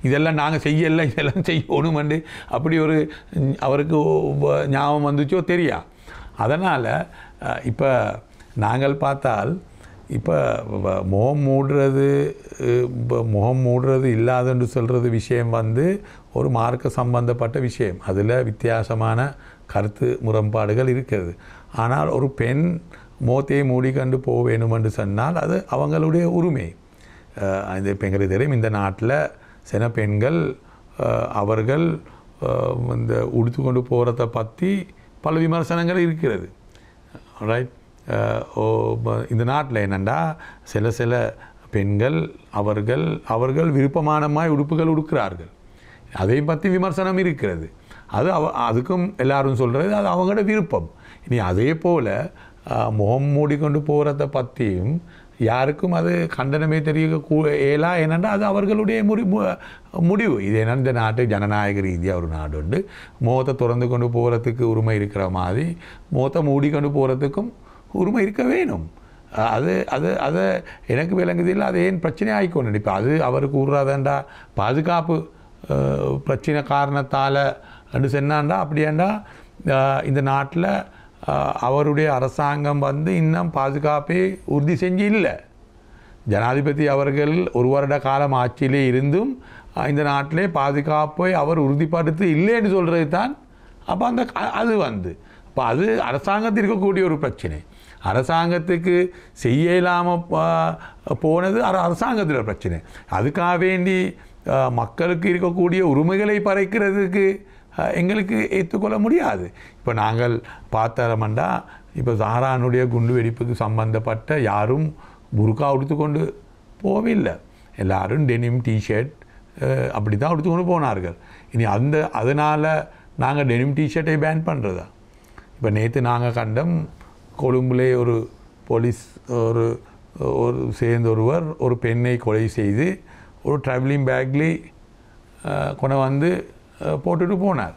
இதெல்லாம் நாங்கள் செய்யலை இதெல்லாம் செய்யணுமெண்டு அப்படி ஒரு அவருக்கு ஞாபகம் வந்துச்சோ தெரியா அதனால் இப்போ நாங்கள் பார்த்தால் இப்போ முகம் மூடுறது இப்போ முகம் மூடுறது இல்லாதென்று சொல்கிறது விஷயம் வந்து ஒரு மார்க்க சம்பந்தப்பட்ட விஷயம் அதில் வித்தியாசமான கருத்து முரண்பாடுகள் இருக்கிறது ஆனால் ஒரு பெண் மோத்தையை மூடிக்கண்டு போக வேணும் என்று சொன்னால் அது அவங்களுடைய உரிமை இந்த இப்போ எங்களுக்கு தெரியும் இந்த நாட்டில் சில பெண்கள் அவர்கள் இந்த உடுத்து கொண்டு போகிறத பற்றி பல விமர்சனங்கள் இருக்கிறது ரைட் இந்த நாட்டில் என்னண்டா சில சில பெண்கள் அவர்கள் அவர்கள் விருப்பமானமாய் உடுப்புகள் உடுக்கிறார்கள் அதை பற்றி விமர்சனம் இருக்கிறது அது அவ அதுக்கும் எல்லாரும் சொல்கிறது அது அவங்களோட விருப்பம் இனி அதே போல் முகம் மூடிக்கொண்டு போகிறத பற்றியும் யாருக்கும் அது கண்டனமே தெரிய ஏலா என்னென்னா அது அவர்களுடைய முடி முடிவு இது என்ன இந்த நாட்டு ஜனநாயக ரீதியாக ஒரு நாடு உண்டு மோத்தை திறந்து கொண்டு போகிறதுக்கு உரிமை இருக்கிற மாதிரி மூடி மூடிக்கொண்டு போகிறதுக்கும் உரிமை இருக்க வேணும் அது அது அதை எனக்கு இல்லை அது ஏன் பிரச்சனை ஆகிக்கொண்டு இப்போ அது அவர் கூறுறாதாண்டா பாதுகாப்பு பிரச்சனை காரணத்தால் என்று சென்னாண்டா அப்படியாண்டா இந்த நாட்டில் அவருடைய அரசாங்கம் வந்து இன்னும் பாதுகாப்பை உறுதி செஞ்சு இல்லை ஜனாதிபதி அவர்கள் ஒரு வருட காலம் ஆட்சியிலே இருந்தும் இந்த நாட்டிலே பாதுகாப்பை அவர் உறுதிப்படுத்தி இல்லைன்னு சொல்கிறது தான் அப்போ அந்த அது வந்து அப்போ அது அரசாங்கத்திற்கு இருக்கக்கூடிய ஒரு பிரச்சனை அரசாங்கத்துக்கு செய்ய இல்லாமல் போனது அரசாங்கத்தில் பிரச்சனை அதுக்காக வேண்டி மக்களுக்கு இருக்கக்கூடிய உரிமைகளை பறைக்கிறதுக்கு எங்களுக்கு ஏற்றுக்கொள்ள முடியாது இப்போ நாங்கள் பார்த்தரமண்டா இப்போ சாரானுடைய குண்டு வெடிப்புக்கு சம்பந்தப்பட்ட யாரும் புருக்கா உடுத்து கொண்டு போவில்லை எல்லாரும் டெனிம் டிஷர்ட் அப்படி தான் உடுத்து கொண்டு போனார்கள் இனி அந்த அதனால் நாங்கள் டெனிம் டிஷர்ட்டை பேன் பண்ணுறதா இப்போ நேற்று நாங்கள் கண்டம் கொழும்புலே ஒரு போலீஸ் ஒரு ஒரு சேர்ந்தொருவர் ஒரு பெண்ணை கொலை செய்து ஒரு ட்ராவலிங் பேக்லேயே கொண்டு வந்து போட்டுட்டு போனார்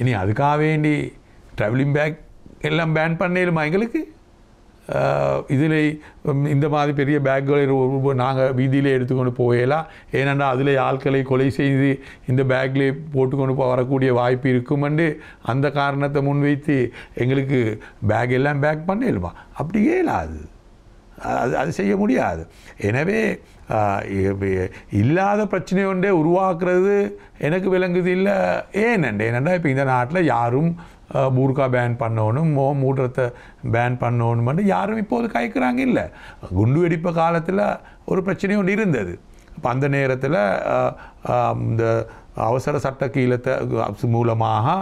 இனி அதுக்காக வேண்டி ட்ராவலிங் பேக் எல்லாம் பேன் பண்ணிடுமா எங்களுக்கு இதில் இந்த மாதிரி பெரிய பேக்குகளை நாங்கள் வீதியிலே எடுத்துக்கொண்டு போகலாம் ஏனென்றால் அதில் ஆட்களை கொலை செய்து இந்த பேக்கில் போட்டுக்கொண்டு வரக்கூடிய வாய்ப்பு இருக்குமெண்டு அந்த காரணத்தை முன்வைத்து எங்களுக்கு பேக் எல்லாம் பேக் பண்ணிடுமா அப்படியே இல்லாது அது அது செய்ய முடியாது எனவே இல்லாத பிரச்சனை ஒன்றே உருவாக்குறது எனக்கு விளங்குது இல்லை ஏன் என்னண்டா இப்போ இந்த நாட்டில் யாரும் பூர்கா பேன் பண்ணணும் மோ மூடுறத்தை பேன் பண்ணணும்னு யாரும் இப்போது கயக்கிறாங்க இல்லை குண்டு வெடிப்பு காலத்தில் ஒரு பிரச்சனை ஒன்று இருந்தது இப்போ அந்த நேரத்தில் இந்த அவசர சட்ட கீழத்தை மூலமாக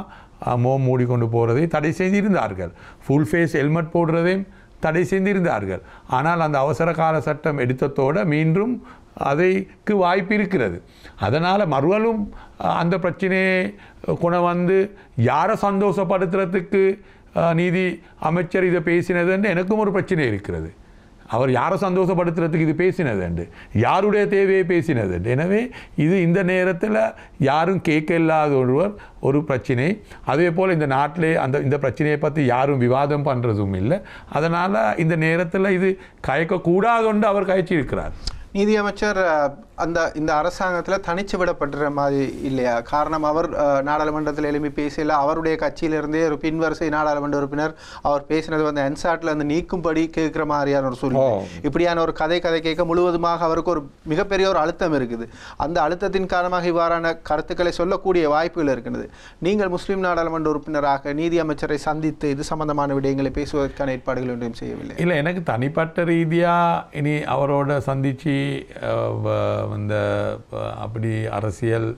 மோ மூடி கொண்டு போகிறதையும் தடை செய்திருந்தார்கள் ஃபுல் ஃபேஸ் ஹெல்மெட் போடுறதையும் தடை செய்திருந்தார்கள் ஆனால் அந்த அவசர கால சட்டம் எடுத்ததோடு மீண்டும் அதைக்கு வாய்ப்பு இருக்கிறது அதனால் மறுவலும் அந்த பிரச்சனையை கொண வந்து யாரை சந்தோஷப்படுத்துறதுக்கு நீதி அமைச்சர் இதை பேசினதுன்னு எனக்கும் ஒரு பிரச்சனை இருக்கிறது அவர் யாரை சந்தோஷப்படுத்துறதுக்கு இது பேசினதுண்டு யாருடைய தேவையை பேசினதுண்டு எனவே இது இந்த நேரத்தில் யாரும் கேட்க இல்லாத ஒருவர் ஒரு பிரச்சனை அதே போல் இந்த நாட்டிலே அந்த இந்த பிரச்சனையை பற்றி யாரும் விவாதம் பண்ணுறதும் இல்லை அதனால் இந்த நேரத்தில் இது கயக்கக்கூடாதுண்டு அவர் கயச்சிருக்கிறார் நீதி அமைச்சர் அந்த இந்த அரசாங்கத்தில் தனிச்சு விடப்படுற மாதிரி இல்லையா காரணம் அவர் நாடாளுமன்றத்தில் எழுப்பி பேசியில் அவருடைய கட்சியிலிருந்தே ஒரு பின்வரிசை நாடாளுமன்ற உறுப்பினர் அவர் பேசினது வந்து என்சாட்டில் வந்து நீக்கும்படி கேட்குற மாதிரியான ஒரு சூழ்நிலை இப்படியான ஒரு கதை கதை கேட்க முழுவதுமாக அவருக்கு ஒரு மிகப்பெரிய ஒரு அழுத்தம் இருக்குது அந்த அழுத்தத்தின் காரணமாக இவ்வாறான கருத்துக்களை சொல்லக்கூடிய வாய்ப்புகள் இருக்கிறது நீங்கள் முஸ்லீம் நாடாளுமன்ற உறுப்பினராக நீதி அமைச்சரை சந்தித்து இது சம்பந்தமான விடயங்களை பேசுவதற்கான ஏற்பாடுகள் ஒன்றையும் செய்யவில்லை இல்லை எனக்கு தனிப்பட்ட ரீதியாக இனி அவரோட சந்தித்து இந்த அப்படி அரசியல்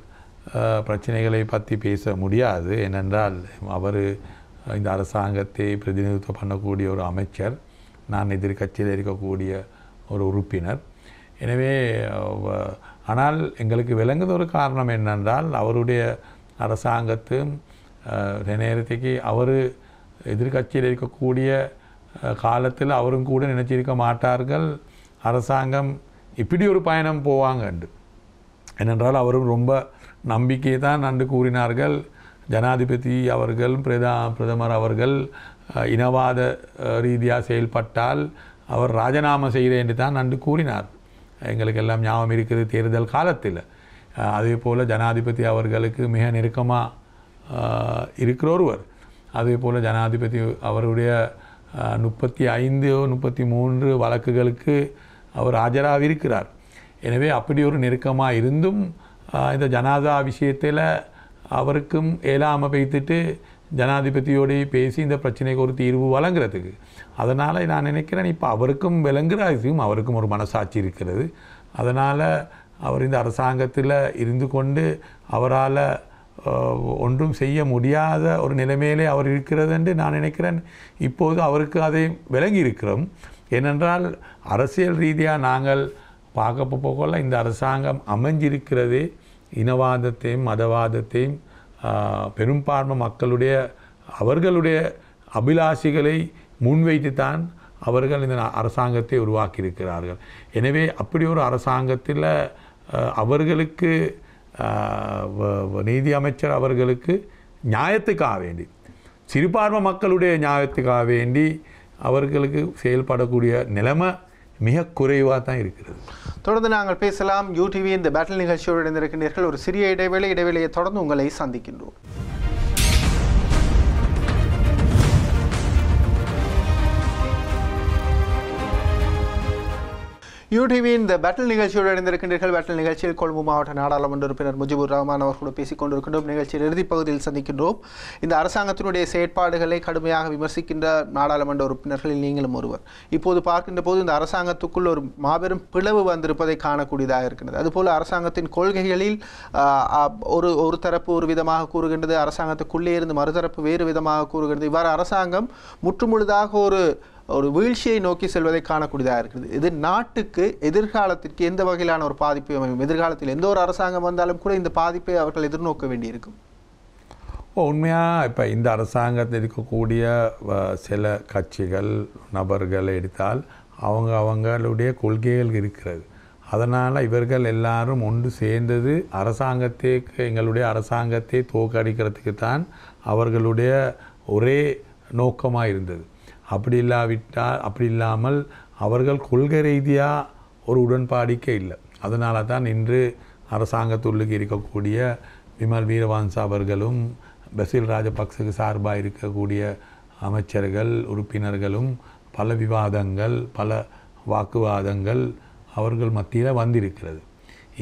பிரச்சனைகளை பற்றி பேச முடியாது ஏனென்றால் அவர் இந்த அரசாங்கத்தை பிரதிநிதித்துவம் பண்ணக்கூடிய ஒரு அமைச்சர் நான் எதிர்கட்சியில் இருக்கக்கூடிய ஒரு உறுப்பினர் எனவே ஆனால் எங்களுக்கு விளங்குது ஒரு காரணம் என்னென்றால் அவருடைய அரசாங்கத்து நேரத்துக்கு அவர் எதிர்கட்சியில் இருக்கக்கூடிய காலத்தில் அவரும் கூட நினச்சிருக்க மாட்டார்கள் அரசாங்கம் இப்படி ஒரு பயணம் போவாங்க என்று ஏனென்றால் அவரும் ரொம்ப நம்பிக்கையை தான் நன்று கூறினார்கள் ஜனாதிபதி அவர்கள் பிரதா பிரதமர் அவர்கள் இனவாத ரீதியாக செயல்பட்டால் அவர் ராஜினாமா செய்கிறேன் என்று தான் நன்று கூறினார் எங்களுக்கு எல்லாம் ஞாபகம் இருக்கிறது தேர்தல் காலத்தில் அதே போல் ஜனாதிபதி அவர்களுக்கு மிக நெருக்கமாக இருக்கிற ஒருவர் அதே போல் ஜனாதிபதி அவருடைய முப்பத்தி ஐந்து முப்பத்தி மூன்று வழக்குகளுக்கு அவர் ஆஜராக இருக்கிறார் எனவே அப்படி ஒரு நெருக்கமாக இருந்தும் இந்த ஜனாதா விஷயத்தில் அவருக்கும் ஏலாமல் வைத்துட்டு ஜனாதிபதியோடு பேசி இந்த பிரச்சனைக்கு ஒரு தீர்வு வழங்குறதுக்கு அதனால் நான் நினைக்கிறேன் இப்போ அவருக்கும் விளங்குற அவருக்கும் ஒரு மனசாட்சி இருக்கிறது அதனால் அவர் இந்த அரசாங்கத்தில் இருந்து கொண்டு அவரால் ஒன்றும் செய்ய முடியாத ஒரு நிலைமையிலே அவர் இருக்கிறது என்று நான் நினைக்கிறேன் இப்போது அவருக்கு அதை விளங்கி இருக்கிறோம் ஏனென்றால் அரசியல் ரீதியாக நாங்கள் பார்க்க போகல இந்த அரசாங்கம் அமைஞ்சிருக்கிறதே இனவாதத்தையும் மதவாதத்தையும் பெரும்பான்மை மக்களுடைய அவர்களுடைய அபிலாஷிகளை தான் அவர்கள் இந்த அரசாங்கத்தை உருவாக்கியிருக்கிறார்கள் எனவே அப்படி ஒரு அரசாங்கத்தில் அவர்களுக்கு நீதி அமைச்சர் அவர்களுக்கு நியாயத்துக்காக வேண்டி சிறுபான்மை மக்களுடைய நியாயத்துக்காக வேண்டி அவர்களுக்கு செயல்படக்கூடிய நிலைமை மிக குறைவாக தான் இருக்கிறது தொடர்ந்து நாங்கள் பேசலாம் யூடிவி இந்த பேட்டில் நிகழ்ச்சியோடு இணைந்திருக்கின்றீர்கள் ஒரு சிறிய இடைவேளை இடைவேளையை தொடர்ந்து உங்களை சந்திக்கின்றோம் யூடிவியின் இந்த பேட்டில் நிகழ்ச்சியோடு இணைந்திருக்கின்றீர்கள் பேட்டில் நிகழ்ச்சியில் கொழும்பு மாவட்ட நாடாளுமன்ற உறுப்பினர் முஜிபுர் ரஹ்மான் அவர்களோடு பேசிக் கொண்டிருக்கின்றோம் நிகழ்ச்சியில் இறுதிப் பகுதியில் சந்திக்கின்றோம் இந்த அரசாங்கத்தினுடைய செயற்பாடுகளை கடுமையாக விமர்சிக்கின்ற நாடாளுமன்ற உறுப்பினர்களில் நீங்களும் ஒருவர் இப்போது பார்க்கின்ற போது இந்த அரசாங்கத்துக்குள் ஒரு மாபெரும் பிளவு வந்திருப்பதை காணக்கூடியதாக இருக்கின்றது அதுபோல் அரசாங்கத்தின் கொள்கைகளில் ஒரு ஒரு தரப்பு ஒரு விதமாக கூறுகின்றது அரசாங்கத்துக்குள்ளே இருந்து மறுதரப்பு வேறு விதமாக கூறுகின்றது இவ்வாறு அரசாங்கம் முற்றுமுழுதாக ஒரு ஒரு வீழ்ச்சியை நோக்கி செல்வதை காணக்கூடியதாக இருக்குது இது நாட்டுக்கு எதிர்காலத்திற்கு எந்த வகையிலான ஒரு பாதிப்பை அமையும் எதிர்காலத்தில் எந்த ஒரு அரசாங்கம் வந்தாலும் கூட இந்த பாதிப்பை அவர்கள் எதிர்நோக்க வேண்டியிருக்கும் உண்மையாக இப்போ இந்த அரசாங்கத்தில் இருக்கக்கூடிய சில கட்சிகள் நபர்கள் எடுத்தால் அவங்க அவங்களுடைய கொள்கைகள் இருக்கிறது அதனால் இவர்கள் எல்லாரும் ஒன்று சேர்ந்தது அரசாங்கத்தை எங்களுடைய அரசாங்கத்தை தோக்கடிக்கிறதுக்கு தான் அவர்களுடைய ஒரே நோக்கமாக இருந்தது அப்படி இல்லாவிட்டால் அப்படி இல்லாமல் அவர்கள் கொள்கை ரீதியாக ஒரு உடன்பாடிக்கே இல்லை அதனால தான் இன்று அரசாங்கத்துள்ளுக்கு இருக்கக்கூடிய விமல் வீரவான்சா அவர்களும் பசில் ராஜபக்சுக்கு சார்பாக இருக்கக்கூடிய அமைச்சர்கள் உறுப்பினர்களும் பல விவாதங்கள் பல வாக்குவாதங்கள் அவர்கள் மத்தியில் வந்திருக்கிறது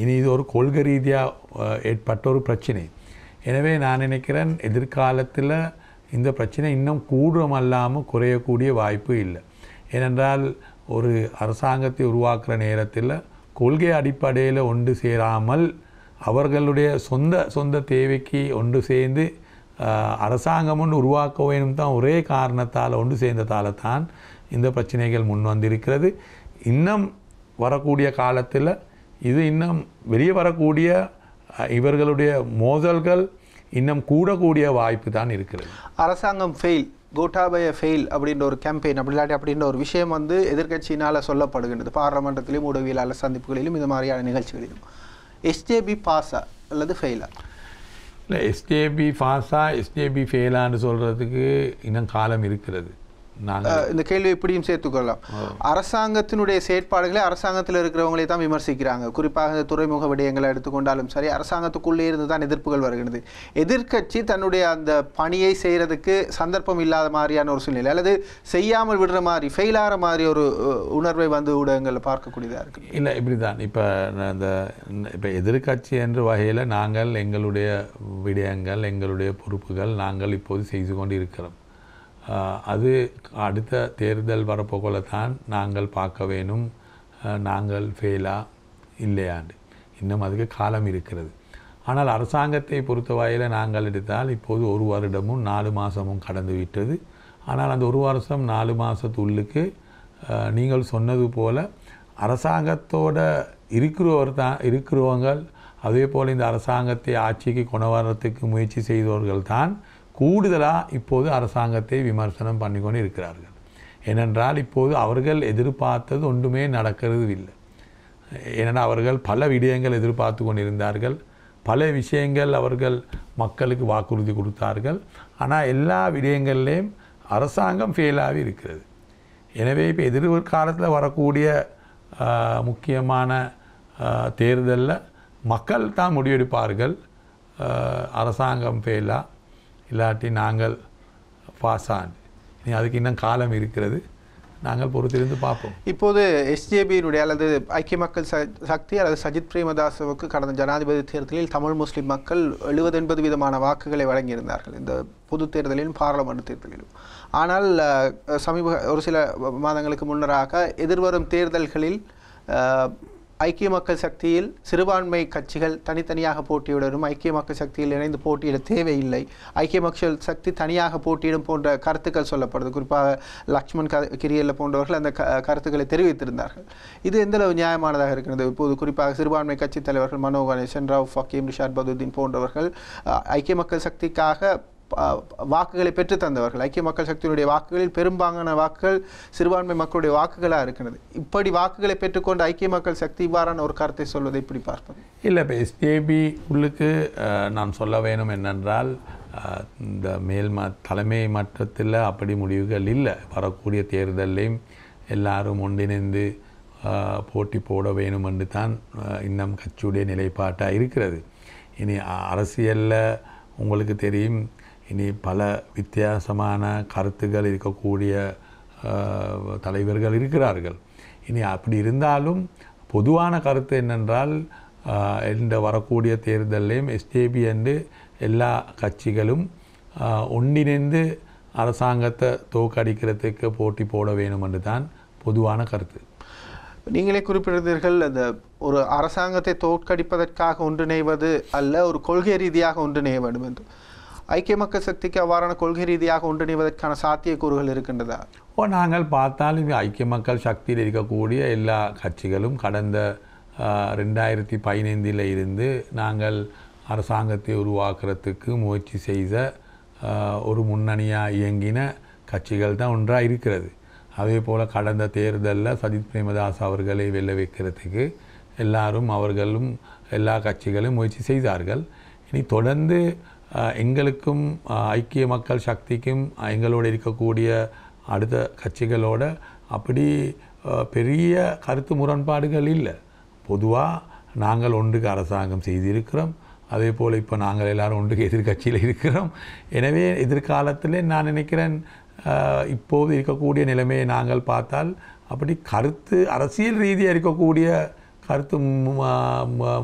இனி இது ஒரு கொள்கை ரீதியாக ஏற்பட்ட ஒரு பிரச்சனை எனவே நான் நினைக்கிறேன் எதிர்காலத்தில் இந்த பிரச்சனை இன்னும் அல்லாமல் குறையக்கூடிய வாய்ப்பு இல்லை ஏனென்றால் ஒரு அரசாங்கத்தை உருவாக்குற நேரத்தில் கொள்கை அடிப்படையில் ஒன்று சேராமல் அவர்களுடைய சொந்த சொந்த தேவைக்கு ஒன்று சேர்ந்து அரசாங்கம் ஒன்று உருவாக்க வேணும் தான் ஒரே காரணத்தால் ஒன்று சேர்ந்ததால் தான் இந்த பிரச்சனைகள் முன் வந்திருக்கிறது இன்னும் வரக்கூடிய காலத்தில் இது இன்னும் வெளியே வரக்கூடிய இவர்களுடைய மோதல்கள் இன்னும் கூடக்கூடிய வாய்ப்பு தான் இருக்கிறது அரசாங்கம் ஃபெயில் கோட்டாபய ஃபெயில் அப்படின்ற ஒரு கேம்பெயின் அப்படி இல்லாட்டி அப்படின்ற ஒரு விஷயம் வந்து எதிர்கட்சியினால் சொல்லப்படுகின்றது பாராளுமன்றத்திலும் ஊடகவியலாளர் சந்திப்புகளிலும் இது மாதிரியான நிகழ்ச்சிகளிலும் எஸ்ஜேபி பாசா அல்லது ஃபெயிலா இல்லை எஸ்ஜேபி பாஸா எஸ்ஜேபி ஃபெயிலான்னு சொல்கிறதுக்கு இன்னும் காலம் இருக்கிறது இந்த கேள்வி இப்படியும் சேர்த்துக்கொள்ளலாம் அரசாங்கத்தினுடைய செயற்பாடுகளை அரசாங்கத்தில் இருக்கிறவங்களே தான் விமர்சிக்கிறாங்க குறிப்பாக இந்த துறைமுக விடயங்களை எடுத்துக்கொண்டாலும் சரி அரசாங்கத்துக்குள்ளே இருந்து தான் எதிர்ப்புகள் வருகிறது எதிர்கட்சி தன்னுடைய அந்த பணியை செய்கிறதுக்கு சந்தர்ப்பம் இல்லாத மாதிரியான ஒரு சூழ்நிலை அல்லது செய்யாமல் விடுற மாதிரி ஃபெயில் ஆகிற மாதிரி ஒரு உணர்வை வந்து ஊடகங்களில் பார்க்கக்கூடியதாக இருக்குது இல்லை இப்படி தான் இப்போ இந்த இப்போ எதிர்கட்சி என்ற வகையில் நாங்கள் எங்களுடைய விடயங்கள் எங்களுடைய பொறுப்புகள் நாங்கள் இப்போது செய்து கொண்டு இருக்கிறோம் அது அடுத்த தேர்தல் வரப்போகல தான் நாங்கள் பார்க்க வேணும் நாங்கள் ஃபெயிலா இல்லையாண்டு இன்னும் அதுக்கு காலம் இருக்கிறது ஆனால் அரசாங்கத்தை பொறுத்த வகையில் நாங்கள் எடுத்தால் இப்போது ஒரு வருடமும் நாலு மாதமும் கடந்து விட்டது ஆனால் அந்த ஒரு வருஷம் நாலு மாதத்துள்ளுக்கு நீங்கள் சொன்னது போல் அரசாங்கத்தோட இருக்கிறவர் தான் இருக்கிறவங்கள் அதே போல் இந்த அரசாங்கத்தை ஆட்சிக்கு கொண வரத்துக்கு முயற்சி செய்தவர்கள் தான் கூடுதலாக இப்போது அரசாங்கத்தை விமர்சனம் பண்ணிக்கொண்டு இருக்கிறார்கள் ஏனென்றால் இப்போது அவர்கள் எதிர்பார்த்தது ஒன்றுமே நடக்கிறது இல்லை ஏனென்றால் அவர்கள் பல விடயங்கள் எதிர்பார்த்து கொண்டிருந்தார்கள் பல விஷயங்கள் அவர்கள் மக்களுக்கு வாக்குறுதி கொடுத்தார்கள் ஆனால் எல்லா விடயங்கள்லேயும் அரசாங்கம் ஃபெயிலாகவே இருக்கிறது எனவே இப்போ எதிர்காலத்தில் வரக்கூடிய முக்கியமான தேர்தலில் மக்கள் தான் முடிவெடுப்பார்கள் அரசாங்கம் ஃபெயிலாக இல்லாட்டி நாங்கள் பாஸ் ஆண்டு நீ அதுக்கு இன்னும் காலம் இருக்கிறது நாங்கள் பொறுத்திருந்து பார்ப்போம் இப்போது எஸ்ஜேபியினுடைய அல்லது ஐக்கிய மக்கள் சக்தி அல்லது சஜித் பிரேமதாசவுக்கு கடந்த ஜனாதிபதி தேர்தலில் தமிழ் முஸ்லீம் மக்கள் எழுபது எண்பது விதமான வாக்குகளை வழங்கியிருந்தார்கள் இந்த பொது தேர்தலிலும் பாராளுமன்ற தேர்தலிலும் ஆனால் சமீப ஒரு சில மாதங்களுக்கு முன்னராக எதிர்வரும் தேர்தல்களில் ஐக்கிய மக்கள் சக்தியில் சிறுபான்மை கட்சிகள் தனித்தனியாக போட்டியிடரும் ஐக்கிய மக்கள் சக்தியில் இணைந்து போட்டியிட தேவையில்லை ஐக்கிய மக்கள் சக்தி தனியாக போட்டியிடும் போன்ற கருத்துக்கள் சொல்லப்படுது குறிப்பாக லக்ஷ்மண் க கிரியல்ல போன்றவர்கள் அந்த கருத்துக்களை தெரிவித்திருந்தார்கள் இது எந்தளவு நியாயமானதாக இருக்கிறது இப்போது குறிப்பாக சிறுபான்மை கட்சி தலைவர்கள் மனோ கணேசன் ராவ் ஃபக்கீம் ரிஷாத் பதுதீன் போன்றவர்கள் ஐக்கிய மக்கள் சக்திக்காக வாக்குகளை பெற்று தந்தவர்கள் ஐக்கிய மக்கள் சக்தியினுடைய வாக்குகளில் பெரும்பாலான வாக்குகள் சிறுபான்மை மக்களுடைய வாக்குகளாக இருக்கிறது இப்படி வாக்குகளை பெற்றுக்கொண்டு ஐக்கிய மக்கள் சக்தி இவ்வாறான ஒரு கருத்தை சொல்வதை இப்படி பார்ப்பது இல்லை இப்போ எஸ்பிஐபி உள்ளுக்கு நான் சொல்ல வேணும் என்னென்றால் இந்த மேல் ம தலைமை மாற்றத்தில் அப்படி முடிவுகள் இல்லை வரக்கூடிய தேர்தலையும் எல்லாரும் ஒன்றிணைந்து போட்டி போட வேணும் என்று தான் இன்னும் கட்சியுடைய நிலைப்பாட்டாக இருக்கிறது இனி அரசியலில் உங்களுக்கு தெரியும் இனி பல வித்தியாசமான கருத்துக்கள் இருக்கக்கூடிய தலைவர்கள் இருக்கிறார்கள் இனி அப்படி இருந்தாலும் பொதுவான கருத்து என்னென்றால் இந்த வரக்கூடிய தேர்தலையும் எஸ்டேபி என்று எல்லா கட்சிகளும் ஒன்றிணைந்து அரசாங்கத்தை தோக்கடிக்கிறதுக்கு போட்டி போட வேணும் என்று தான் பொதுவான கருத்து நீங்களே குறிப்பிடுகிறீர்கள் அந்த ஒரு அரசாங்கத்தை தோற்கடிப்பதற்காக ஒன்றிணைவது அல்ல ஒரு கொள்கை ரீதியாக ஒன்றிணைய வேண்டும் என்று ஐக்கிய மக்கள் சக்திக்கு அவ்வாறான கொள்கை ரீதியாக ஒன்றிணைவதற்கான சாத்தியக்கூறுகள் இருக்கின்றதா இப்போ நாங்கள் பார்த்தால் ஐக்கிய மக்கள் சக்தியில் இருக்கக்கூடிய எல்லா கட்சிகளும் கடந்த ரெண்டாயிரத்தி பதினைந்தில் இருந்து நாங்கள் அரசாங்கத்தை உருவாக்குறதுக்கு முயற்சி செய்த ஒரு முன்னணியாக இயங்கின கட்சிகள் தான் ஒன்றாக இருக்கிறது அதே போல் கடந்த தேர்தலில் சஜித் பிரேமதாஸ் அவர்களை வெல்ல வைக்கிறதுக்கு எல்லாரும் அவர்களும் எல்லா கட்சிகளும் முயற்சி செய்தார்கள் இனி தொடர்ந்து எங்களுக்கும் ஐக்கிய மக்கள் சக்திக்கும் எங்களோடு இருக்கக்கூடிய அடுத்த கட்சிகளோட அப்படி பெரிய கருத்து முரண்பாடுகள் இல்லை பொதுவாக நாங்கள் ஒன்றுக்கு அரசாங்கம் செய்திருக்கிறோம் அதே போல் இப்போ நாங்கள் எல்லோரும் ஒன்றுக்கு எதிர்கட்சியில் இருக்கிறோம் எனவே எதிர்காலத்தில் நான் நினைக்கிறேன் இப்போது இருக்கக்கூடிய நிலைமையை நாங்கள் பார்த்தால் அப்படி கருத்து அரசியல் ரீதியாக இருக்கக்கூடிய கருத்து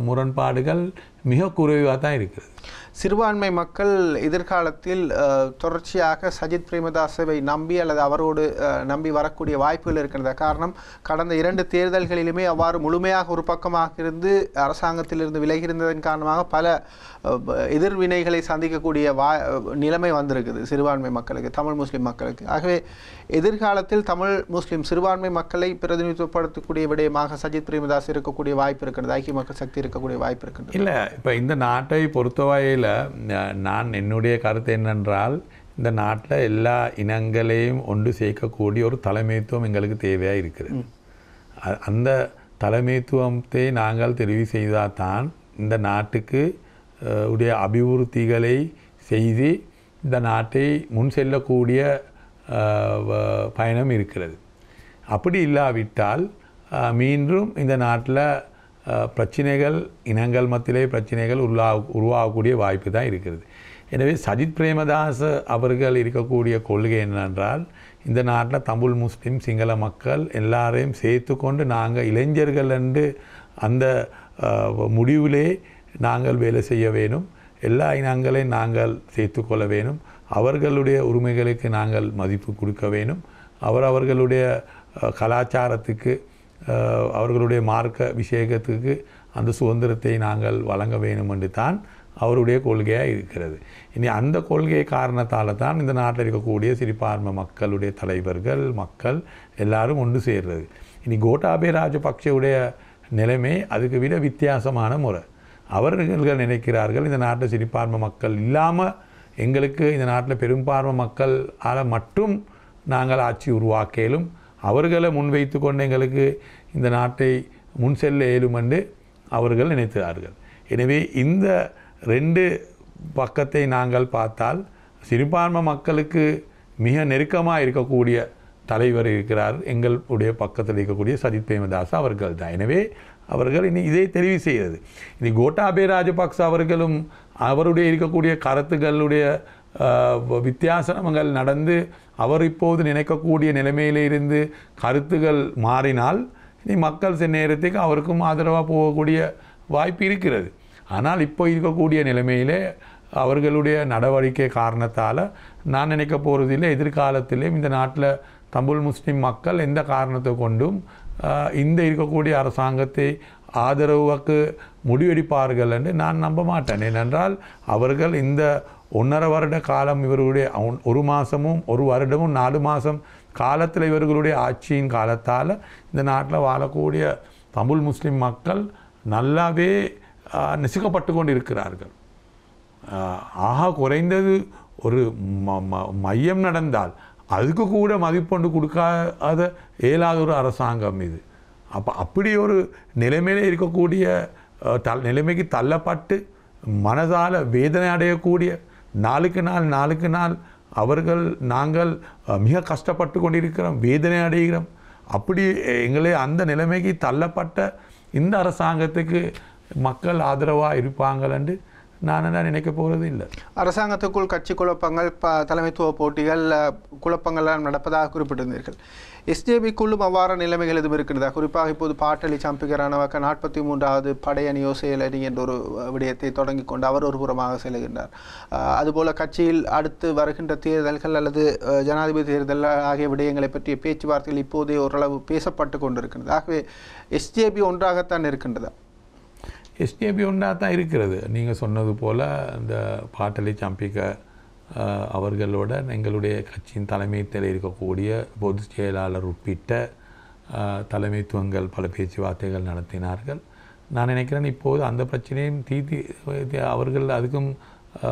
முரண்பாடுகள் மிக குறைவாக தான் இருக்குது சிறுபான்மை மக்கள் எதிர்காலத்தில் தொடர்ச்சியாக சஜித் பிரேமதாசவை நம்பி அல்லது அவரோடு நம்பி வரக்கூடிய வாய்ப்புகள் இருக்கின்றன காரணம் கடந்த இரண்டு தேர்தல்களிலுமே அவ்வாறு முழுமையாக ஒரு பக்கமாக இருந்து அரசாங்கத்திலிருந்து விலகியிருந்ததன் காரணமாக பல எதிர்வினைகளை சந்திக்கக்கூடிய வா நிலைமை வந்திருக்குது சிறுபான்மை மக்களுக்கு தமிழ் முஸ்லீம் மக்களுக்கு ஆகவே எதிர்காலத்தில் தமிழ் முஸ்லீம் சிறுபான்மை மக்களை பிரதிநிதித்துவப்படுத்தக்கூடிய விடயமாக சஜித் பிரேமதாஸ் இருக்கக்கூடிய வாய்ப்பு இருக்கிறது ஐக்கிய மக்கள் சக்தி இருக்கக்கூடிய வாய்ப்பு இருக்கிறது இல்லை இப்போ இந்த நாட்டை பொறுத்தவரையில் நான் என்னுடைய கருத்து என்னென்றால் இந்த நாட்டில் எல்லா இனங்களையும் ஒன்று சேர்க்கக்கூடிய ஒரு தலைமைத்துவம் எங்களுக்கு தேவையாக இருக்குது அந்த தலைமைத்துவத்தை நாங்கள் தெரிவு செய்தால் தான் இந்த நாட்டுக்கு உடைய அபிவிருத்திகளை செய்து இந்த நாட்டை முன் செல்லக்கூடிய பயணம் இருக்கிறது அப்படி இல்லாவிட்டால் மீண்டும் இந்த நாட்டில் பிரச்சனைகள் இனங்கள் மத்தியிலே பிரச்சனைகள் உருவாக உருவாகக்கூடிய வாய்ப்பு தான் இருக்கிறது எனவே சஜித் பிரேமதாஸ் அவர்கள் இருக்கக்கூடிய கொள்கை என்னென்றால் இந்த நாட்டில் தமிழ் முஸ்லீம் சிங்கள மக்கள் எல்லாரையும் சேர்த்து கொண்டு நாங்கள் இளைஞர்கள் என்று அந்த முடிவிலே நாங்கள் வேலை செய்ய வேணும் எல்லா இனங்களையும் நாங்கள் சேர்த்து கொள்ள வேணும் அவர்களுடைய உரிமைகளுக்கு நாங்கள் மதிப்பு கொடுக்க வேண்டும் அவர் அவர்களுடைய கலாச்சாரத்துக்கு அவர்களுடைய மார்க்க விஷேகத்துக்கு அந்த சுதந்திரத்தை நாங்கள் வழங்க வேண்டும் என்று தான் அவருடைய கொள்கையாக இருக்கிறது இனி அந்த கொள்கை காரணத்தால் தான் இந்த நாட்டில் இருக்கக்கூடிய சிறுபான்மை மக்களுடைய தலைவர்கள் மக்கள் எல்லாரும் ஒன்று சேர்றது இனி கோட்டாபே ராஜபக்சேவுடைய நிலைமை அதுக்கு விட வித்தியாசமான முறை அவர்கள் நினைக்கிறார்கள் இந்த நாட்டில் சிறுபான்மை மக்கள் இல்லாமல் எங்களுக்கு இந்த நாட்டில் பெரும்பான்மை மக்களால் மட்டும் நாங்கள் ஆட்சி உருவாக்கலும் அவர்களை முன்வைத்து கொண்டு எங்களுக்கு இந்த நாட்டை முன் செல்ல இயலும் என்று அவர்கள் நினைத்தார்கள் எனவே இந்த ரெண்டு பக்கத்தை நாங்கள் பார்த்தால் சிறுபான்மை மக்களுக்கு மிக நெருக்கமாக இருக்கக்கூடிய தலைவர் இருக்கிறார் எங்களுடைய பக்கத்தில் இருக்கக்கூடிய சஜித் பிரேமதாஸ் அவர்கள் தான் எனவே அவர்கள் இனி இதை தெரிவு செய்கிறது இனி கோட்டாபே ராஜபக்ச அவர்களும் அவருடைய இருக்கக்கூடிய கருத்துக்களுடைய வித்தியாசங்கள் நடந்து அவர் இப்போது நினைக்கக்கூடிய நிலைமையிலிருந்து கருத்துகள் மாறினால் இனி மக்கள் சில நேரத்துக்கு அவருக்கும் ஆதரவாக போகக்கூடிய வாய்ப்பு இருக்கிறது ஆனால் இப்போ இருக்கக்கூடிய நிலைமையிலே அவர்களுடைய நடவடிக்கை காரணத்தால் நான் நினைக்க போகிறது இல்லை எதிர்காலத்திலேயும் இந்த நாட்டில் தமிழ் முஸ்லீம் மக்கள் எந்த காரணத்தை கொண்டும் இந்த இருக்கக்கூடிய அரசாங்கத்தை ஆதரவுக்கு முடிவெடுப்பார்கள் என்று நான் நம்ப மாட்டேன் ஏனென்றால் அவர்கள் இந்த ஒன்றரை வருட காலம் இவர்களுடைய ஒரு மாதமும் ஒரு வருடமும் நாலு மாதம் காலத்தில் இவர்களுடைய ஆட்சியின் காலத்தால் இந்த நாட்டில் வாழக்கூடிய தமிழ் முஸ்லீம் மக்கள் நல்லாவே நெசுக்கப்பட்டு கொண்டு இருக்கிறார்கள் ஆக குறைந்தது ஒரு மையம் நடந்தால் அதுக்கு கூட மதிப்பொண்டு கொடுக்காத ஏழாவது ஒரு அரசாங்கம் இது அப்போ அப்படி ஒரு நிலைமையிலே இருக்கக்கூடிய நிலைமைக்கு தள்ளப்பட்டு மனதால் வேதனை அடையக்கூடிய நாளுக்கு நாள் நாளுக்கு நாள் அவர்கள் நாங்கள் மிக கஷ்டப்பட்டு கொண்டிருக்கிறோம் வேதனை அடைகிறோம் அப்படி எங்களை அந்த நிலைமைக்கு தள்ளப்பட்ட இந்த அரசாங்கத்துக்கு மக்கள் ஆதரவாக இருப்பாங்களன்று நான் என்ன நினைக்க போகிறது இல்லை அரசாங்கத்துக்குள் கட்சி குழப்பங்கள் ப தலைமைத்துவ போட்டிகள் குழப்பங்கள்லாம் நடப்பதாக குறிப்பிட்டிருந்தீர்கள் எஸ்ஜேபிக்குள்ளும் அவ்வாறு நிலைமைகள் எதுவும் இருக்கின்றதா குறிப்பாக இப்போது பாட்டலி சாம்பிகரானவாக்க நாற்பத்தி மூன்றாவது படையணியோ செயலணி என்ற ஒரு விடயத்தை தொடங்கி கொண்டு அவர் ஒரு புறமாக செல்கின்றார் அதுபோல் கட்சியில் அடுத்து வருகின்ற தேர்தல்கள் அல்லது ஜனாதிபதி தேர்தல் ஆகிய விடயங்களை பற்றிய பேச்சுவார்த்தைகள் இப்போதே ஓரளவு பேசப்பட்டு கொண்டிருக்கின்றது ஆகவே எஸ்ஜேபி ஒன்றாகத்தான் இருக்கின்றதா எஸ்ஜேபி ஒன்றாக தான் இருக்கிறது நீங்கள் சொன்னது போல் இந்த பாட்டலி சாம்பிக்க அவர்களோட எங்களுடைய கட்சியின் தலைமையத்தில் இருக்கக்கூடிய பொதுச் செயலாளர் உட்பிட்ட தலைமைத்துவங்கள் பல பேச்சுவார்த்தைகள் நடத்தினார்கள் நான் நினைக்கிறேன் இப்போது அந்த பிரச்சனையும் தீர்த்து அவர்கள் அதுக்கும்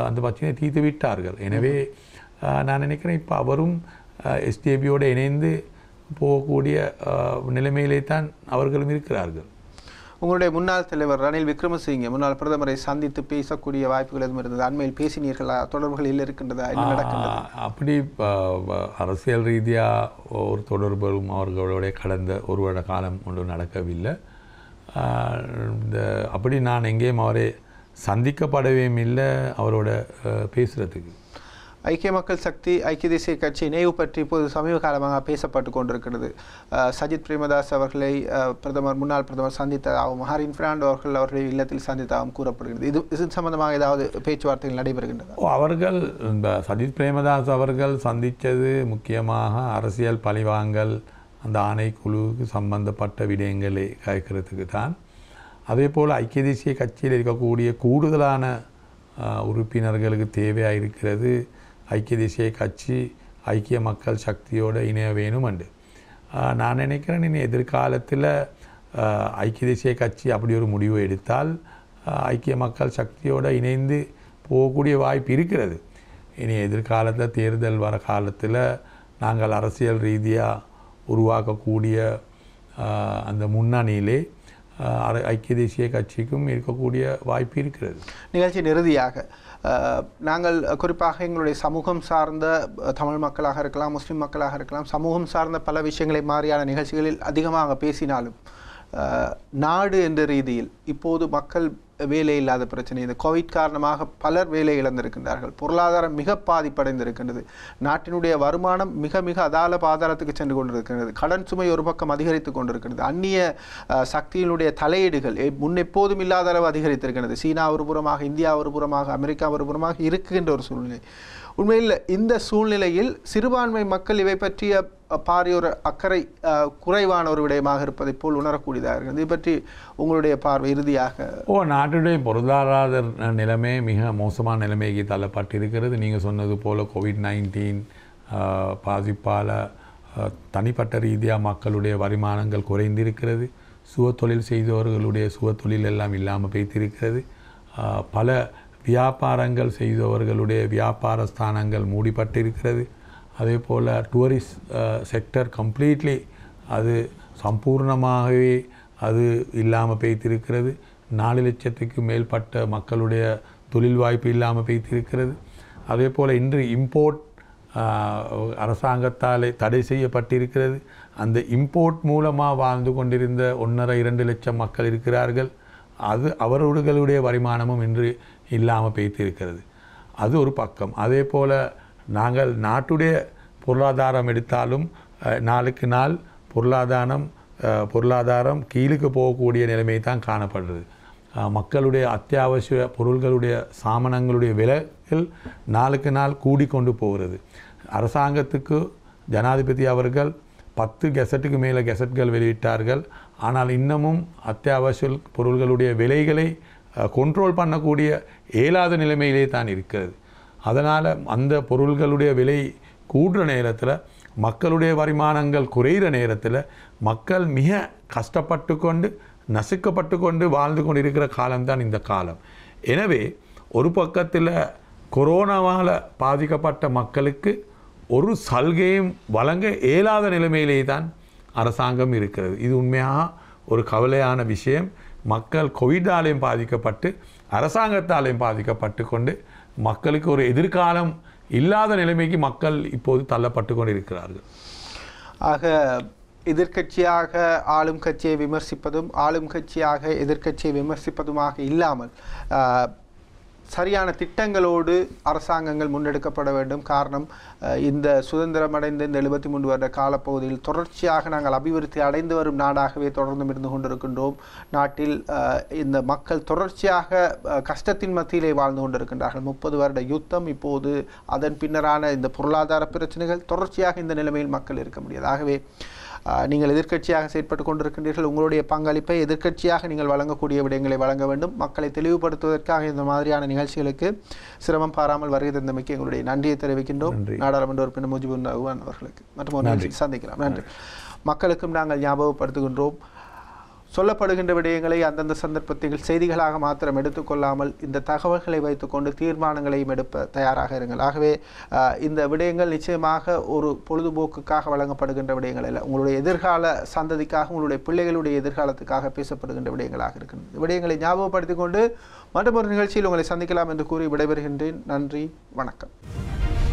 அந்த பிரச்சனையை தீர்த்து விட்டார்கள் எனவே நான் நினைக்கிறேன் இப்போ அவரும் எஸ்டிபியோடு இணைந்து போகக்கூடிய நிலைமையிலே தான் அவர்களும் இருக்கிறார்கள் உங்களுடைய முன்னாள் தலைவர் ரணில் விக்ரமசிங்க முன்னாள் பிரதமரை சந்தித்து பேசக்கூடிய வாய்ப்புகள் எதுவும் இருந்தது அண்மையில் பேசினீர்களா தொடர்புகள் இருக்கின்றதா என்ன நடக்கின்றது அப்படி அரசியல் ரீதியாக ஒரு தொடர்பும் அவர்களுடைய கடந்த ஒரு வருட காலம் ஒன்றும் நடக்கவில்லை இந்த அப்படி நான் எங்கேயும் அவரை சந்திக்கப்படவே இல்லை அவரோட பேசுகிறதுக்கு ஐக்கிய மக்கள் சக்தி ஐக்கிய தேசிய கட்சி இணைவு பற்றி இப்போது சமீப காலமாக பேசப்பட்டு கொண்டிருக்கிறது சஜித் பிரேமதாஸ் அவர்களை பிரதமர் முன்னாள் பிரதமர் சந்தித்ததாகவும் ஹரின் பிராண்ட் அவர்கள் அவர்களை இல்லத்தில் சந்தித்ததாகவும் கூறப்படுகிறது இது இது சம்பந்தமாக ஏதாவது பேச்சுவார்த்தைகள் நடைபெறுகின்றன அவர்கள் இந்த சஜித் பிரேமதாஸ் அவர்கள் சந்தித்தது முக்கியமாக அரசியல் பழிவாங்கல் அந்த ஆணைக்குழுவுக்கு சம்பந்தப்பட்ட விடயங்களை கேட்கறதுக்கு தான் அதே போல் ஐக்கிய தேசிய கட்சியில் இருக்கக்கூடிய கூடுதலான உறுப்பினர்களுக்கு தேவையாக இருக்கிறது ஐக்கிய தேசிய கட்சி ஐக்கிய மக்கள் சக்தியோடு இணைய வேணும்ண்டு நான் நினைக்கிறேன் இனி எதிர்காலத்தில் ஐக்கிய தேசிய கட்சி அப்படி ஒரு முடிவு எடுத்தால் ஐக்கிய மக்கள் சக்தியோடு இணைந்து போகக்கூடிய வாய்ப்பு இருக்கிறது இனி எதிர்காலத்தில் தேர்தல் வர காலத்தில் நாங்கள் அரசியல் ரீதியாக உருவாக்கக்கூடிய அந்த முன்னணியிலே ஐக்கிய தேசிய கட்சிக்கும் இருக்கக்கூடிய வாய்ப்பு இருக்கிறது நிகழ்ச்சி நிறுதியாக நாங்கள் குறிப்பாக எங்களுடைய சமூகம் சார்ந்த தமிழ் மக்களாக இருக்கலாம் முஸ்லீம் மக்களாக இருக்கலாம் சமூகம் சார்ந்த பல விஷயங்களை மாதிரியான நிகழ்ச்சிகளில் அதிகமாக பேசினாலும் நாடு என்ற ரீதியில் இப்போது மக்கள் வேலை இல்லாத பிரச்சனை இந்த கோவிட் காரணமாக பலர் வேலை இழந்திருக்கின்றார்கள் பொருளாதாரம் மிக பாதிப்படைந்திருக்கின்றது நாட்டினுடைய வருமானம் மிக மிக அதால பாதாரத்துக்கு சென்று கொண்டிருக்கின்றது கடன் சுமை ஒரு பக்கம் அதிகரித்து கொண்டிருக்கிறது அந்நிய சக்தியினுடைய தலையீடுகள் முன் எப்போதும் இல்லாத அளவு அதிகரித்திருக்கிறது சீனா ஒரு புறமாக இந்தியா ஒரு புறமாக அமெரிக்கா ஒரு புறமாக இருக்கின்ற ஒரு சூழ்நிலை உண்மையில் இந்த சூழ்நிலையில் சிறுபான்மை மக்கள் இவை பற்றிய ஒரு அக்கறை குறைவான ஒரு விடயமாக இருப்பதை போல் உணரக்கூடியதாக இருக்கிறது இதை பற்றி உங்களுடைய பார்வை இறுதியாக ஓ நாட்டுடைய பொருளாதார நிலைமை மிக மோசமான நிலைமைக்கு தள்ளப்பட்டிருக்கிறது நீங்கள் சொன்னது போல் கோவிட் நைன்டீன் பாதிப்பால் தனிப்பட்ட ரீதியாக மக்களுடைய வருமானங்கள் குறைந்திருக்கிறது சுவத்தொழில் செய்தவர்களுடைய சுவத்தொழில் எல்லாம் இல்லாமல் பெய்திருக்கிறது பல வியாபாரங்கள் செய்தவர்களுடைய வியாபார ஸ்தானங்கள் மூடிப்பட்டிருக்கிறது அதே போல் டூரிஸ்ட் செக்டர் கம்ப்ளீட்லி அது சம்பூர்ணமாகவே அது இல்லாமல் பெய்திருக்கிறது நாலு லட்சத்துக்கு மேற்பட்ட மக்களுடைய தொழில் வாய்ப்பு இல்லாமல் பெய்திருக்கிறது அதே போல் இன்று இம்போர்ட் அரசாங்கத்தாலே தடை செய்யப்பட்டிருக்கிறது அந்த இம்போர்ட் மூலமாக வாழ்ந்து கொண்டிருந்த ஒன்றரை இரண்டு லட்சம் மக்கள் இருக்கிறார்கள் அது அவர்களுடைய வருமானமும் இன்று இல்லாமல் பெய்து இருக்கிறது அது ஒரு பக்கம் அதே போல் நாங்கள் நாட்டுடைய பொருளாதாரம் எடுத்தாலும் நாளுக்கு நாள் பொருளாதாரம் பொருளாதாரம் கீழுக்கு போகக்கூடிய நிலைமை தான் காணப்படுறது மக்களுடைய அத்தியாவசிய பொருள்களுடைய சாமனங்களுடைய விலைகள் நாளுக்கு நாள் கூடிக்கொண்டு போகிறது அரசாங்கத்துக்கு ஜனாதிபதி அவர்கள் பத்து கெசட்டுக்கு மேலே கெசட்கள் வெளியிட்டார்கள் ஆனால் இன்னமும் அத்தியாவசிய பொருள்களுடைய விலைகளை கொண்ட்ரோல் பண்ணக்கூடிய இயலாத நிலைமையிலே தான் இருக்கிறது அதனால் அந்த பொருள்களுடைய விலை கூடுற நேரத்தில் மக்களுடைய வருமானங்கள் குறைகிற நேரத்தில் மக்கள் மிக கஷ்டப்பட்டு கொண்டு நசுக்கப்பட்டு கொண்டு வாழ்ந்து கொண்டு இருக்கிற காலம்தான் இந்த காலம் எனவே ஒரு பக்கத்தில் கொரோனாவால் பாதிக்கப்பட்ட மக்களுக்கு ஒரு சலுகையும் வழங்க இயலாத நிலைமையிலே தான் அரசாங்கம் இருக்கிறது இது உண்மையாக ஒரு கவலையான விஷயம் மக்கள் கோவிட்டாலையும் பாதிக்கப்பட்டு அரசாங்கத்தாலையும் பாதிக்கப்பட்டு கொண்டு மக்களுக்கு ஒரு எதிர்காலம் இல்லாத நிலைமைக்கு மக்கள் இப்போது தள்ளப்பட்டு கொண்டு இருக்கிறார்கள் ஆக எதிர்கட்சியாக ஆளும் கட்சியை விமர்சிப்பதும் ஆளும் கட்சியாக எதிர்கட்சியை விமர்சிப்பதுமாக இல்லாமல் சரியான திட்டங்களோடு அரசாங்கங்கள் முன்னெடுக்கப்பட வேண்டும் காரணம் இந்த சுதந்திரமடைந்த இந்த எழுபத்தி மூன்று வருட காலப்பகுதியில் தொடர்ச்சியாக நாங்கள் அபிவிருத்தி அடைந்து வரும் நாடாகவே தொடர்ந்து இருந்து கொண்டிருக்கின்றோம் நாட்டில் இந்த மக்கள் தொடர்ச்சியாக கஷ்டத்தின் மத்தியிலே வாழ்ந்து கொண்டிருக்கின்றார்கள் முப்பது வருட யுத்தம் இப்போது அதன் பின்னரான இந்த பொருளாதார பிரச்சனைகள் தொடர்ச்சியாக இந்த நிலைமையில் மக்கள் இருக்க முடியாது ஆகவே நீங்கள் எதிர்க்கட்சியாக செயற்பட்டு கொண்டிருக்கின்றீர்கள் உங்களுடைய பங்களிப்பை எதிர்க்கட்சியாக நீங்கள் வழங்கக்கூடிய விடயங்களை வழங்க வேண்டும் மக்களை தெளிவுபடுத்துவதற்காக இந்த மாதிரியான நிகழ்ச்சிகளுக்கு சிரமம் பாராமல் வருகை தந்தமைக்கு எங்களுடைய நன்றியை தெரிவிக்கின்றோம் நாடாளுமன்ற உறுப்பினர் முஜிபுர் அவர்களுக்கு மற்றும் ஒரு சந்திக்கலாம் நன்றி மக்களுக்கும் நாங்கள் ஞாபகப்படுத்துகின்றோம் சொல்லப்படுகின்ற விடயங்களை அந்தந்த சந்தர்ப்பத்தில் செய்திகளாக மாத்திரம் எடுத்துக்கொள்ளாமல் இந்த தகவல்களை வைத்துக்கொண்டு தீர்மானங்களையும் எடுப்ப தயாராக இருங்கள் ஆகவே இந்த விடயங்கள் நிச்சயமாக ஒரு பொழுதுபோக்குக்காக வழங்கப்படுகின்ற விடயங்கள் இல்லை உங்களுடைய எதிர்கால சந்ததிக்காக உங்களுடைய பிள்ளைகளுடைய எதிர்காலத்துக்காக பேசப்படுகின்ற விடயங்களாக இருக்கின்றன விடயங்களை ஞாபகப்படுத்திக் கொண்டு மற்றொரு நிகழ்ச்சியில் உங்களை சந்திக்கலாம் என்று கூறி விடைபெறுகின்றேன் நன்றி வணக்கம்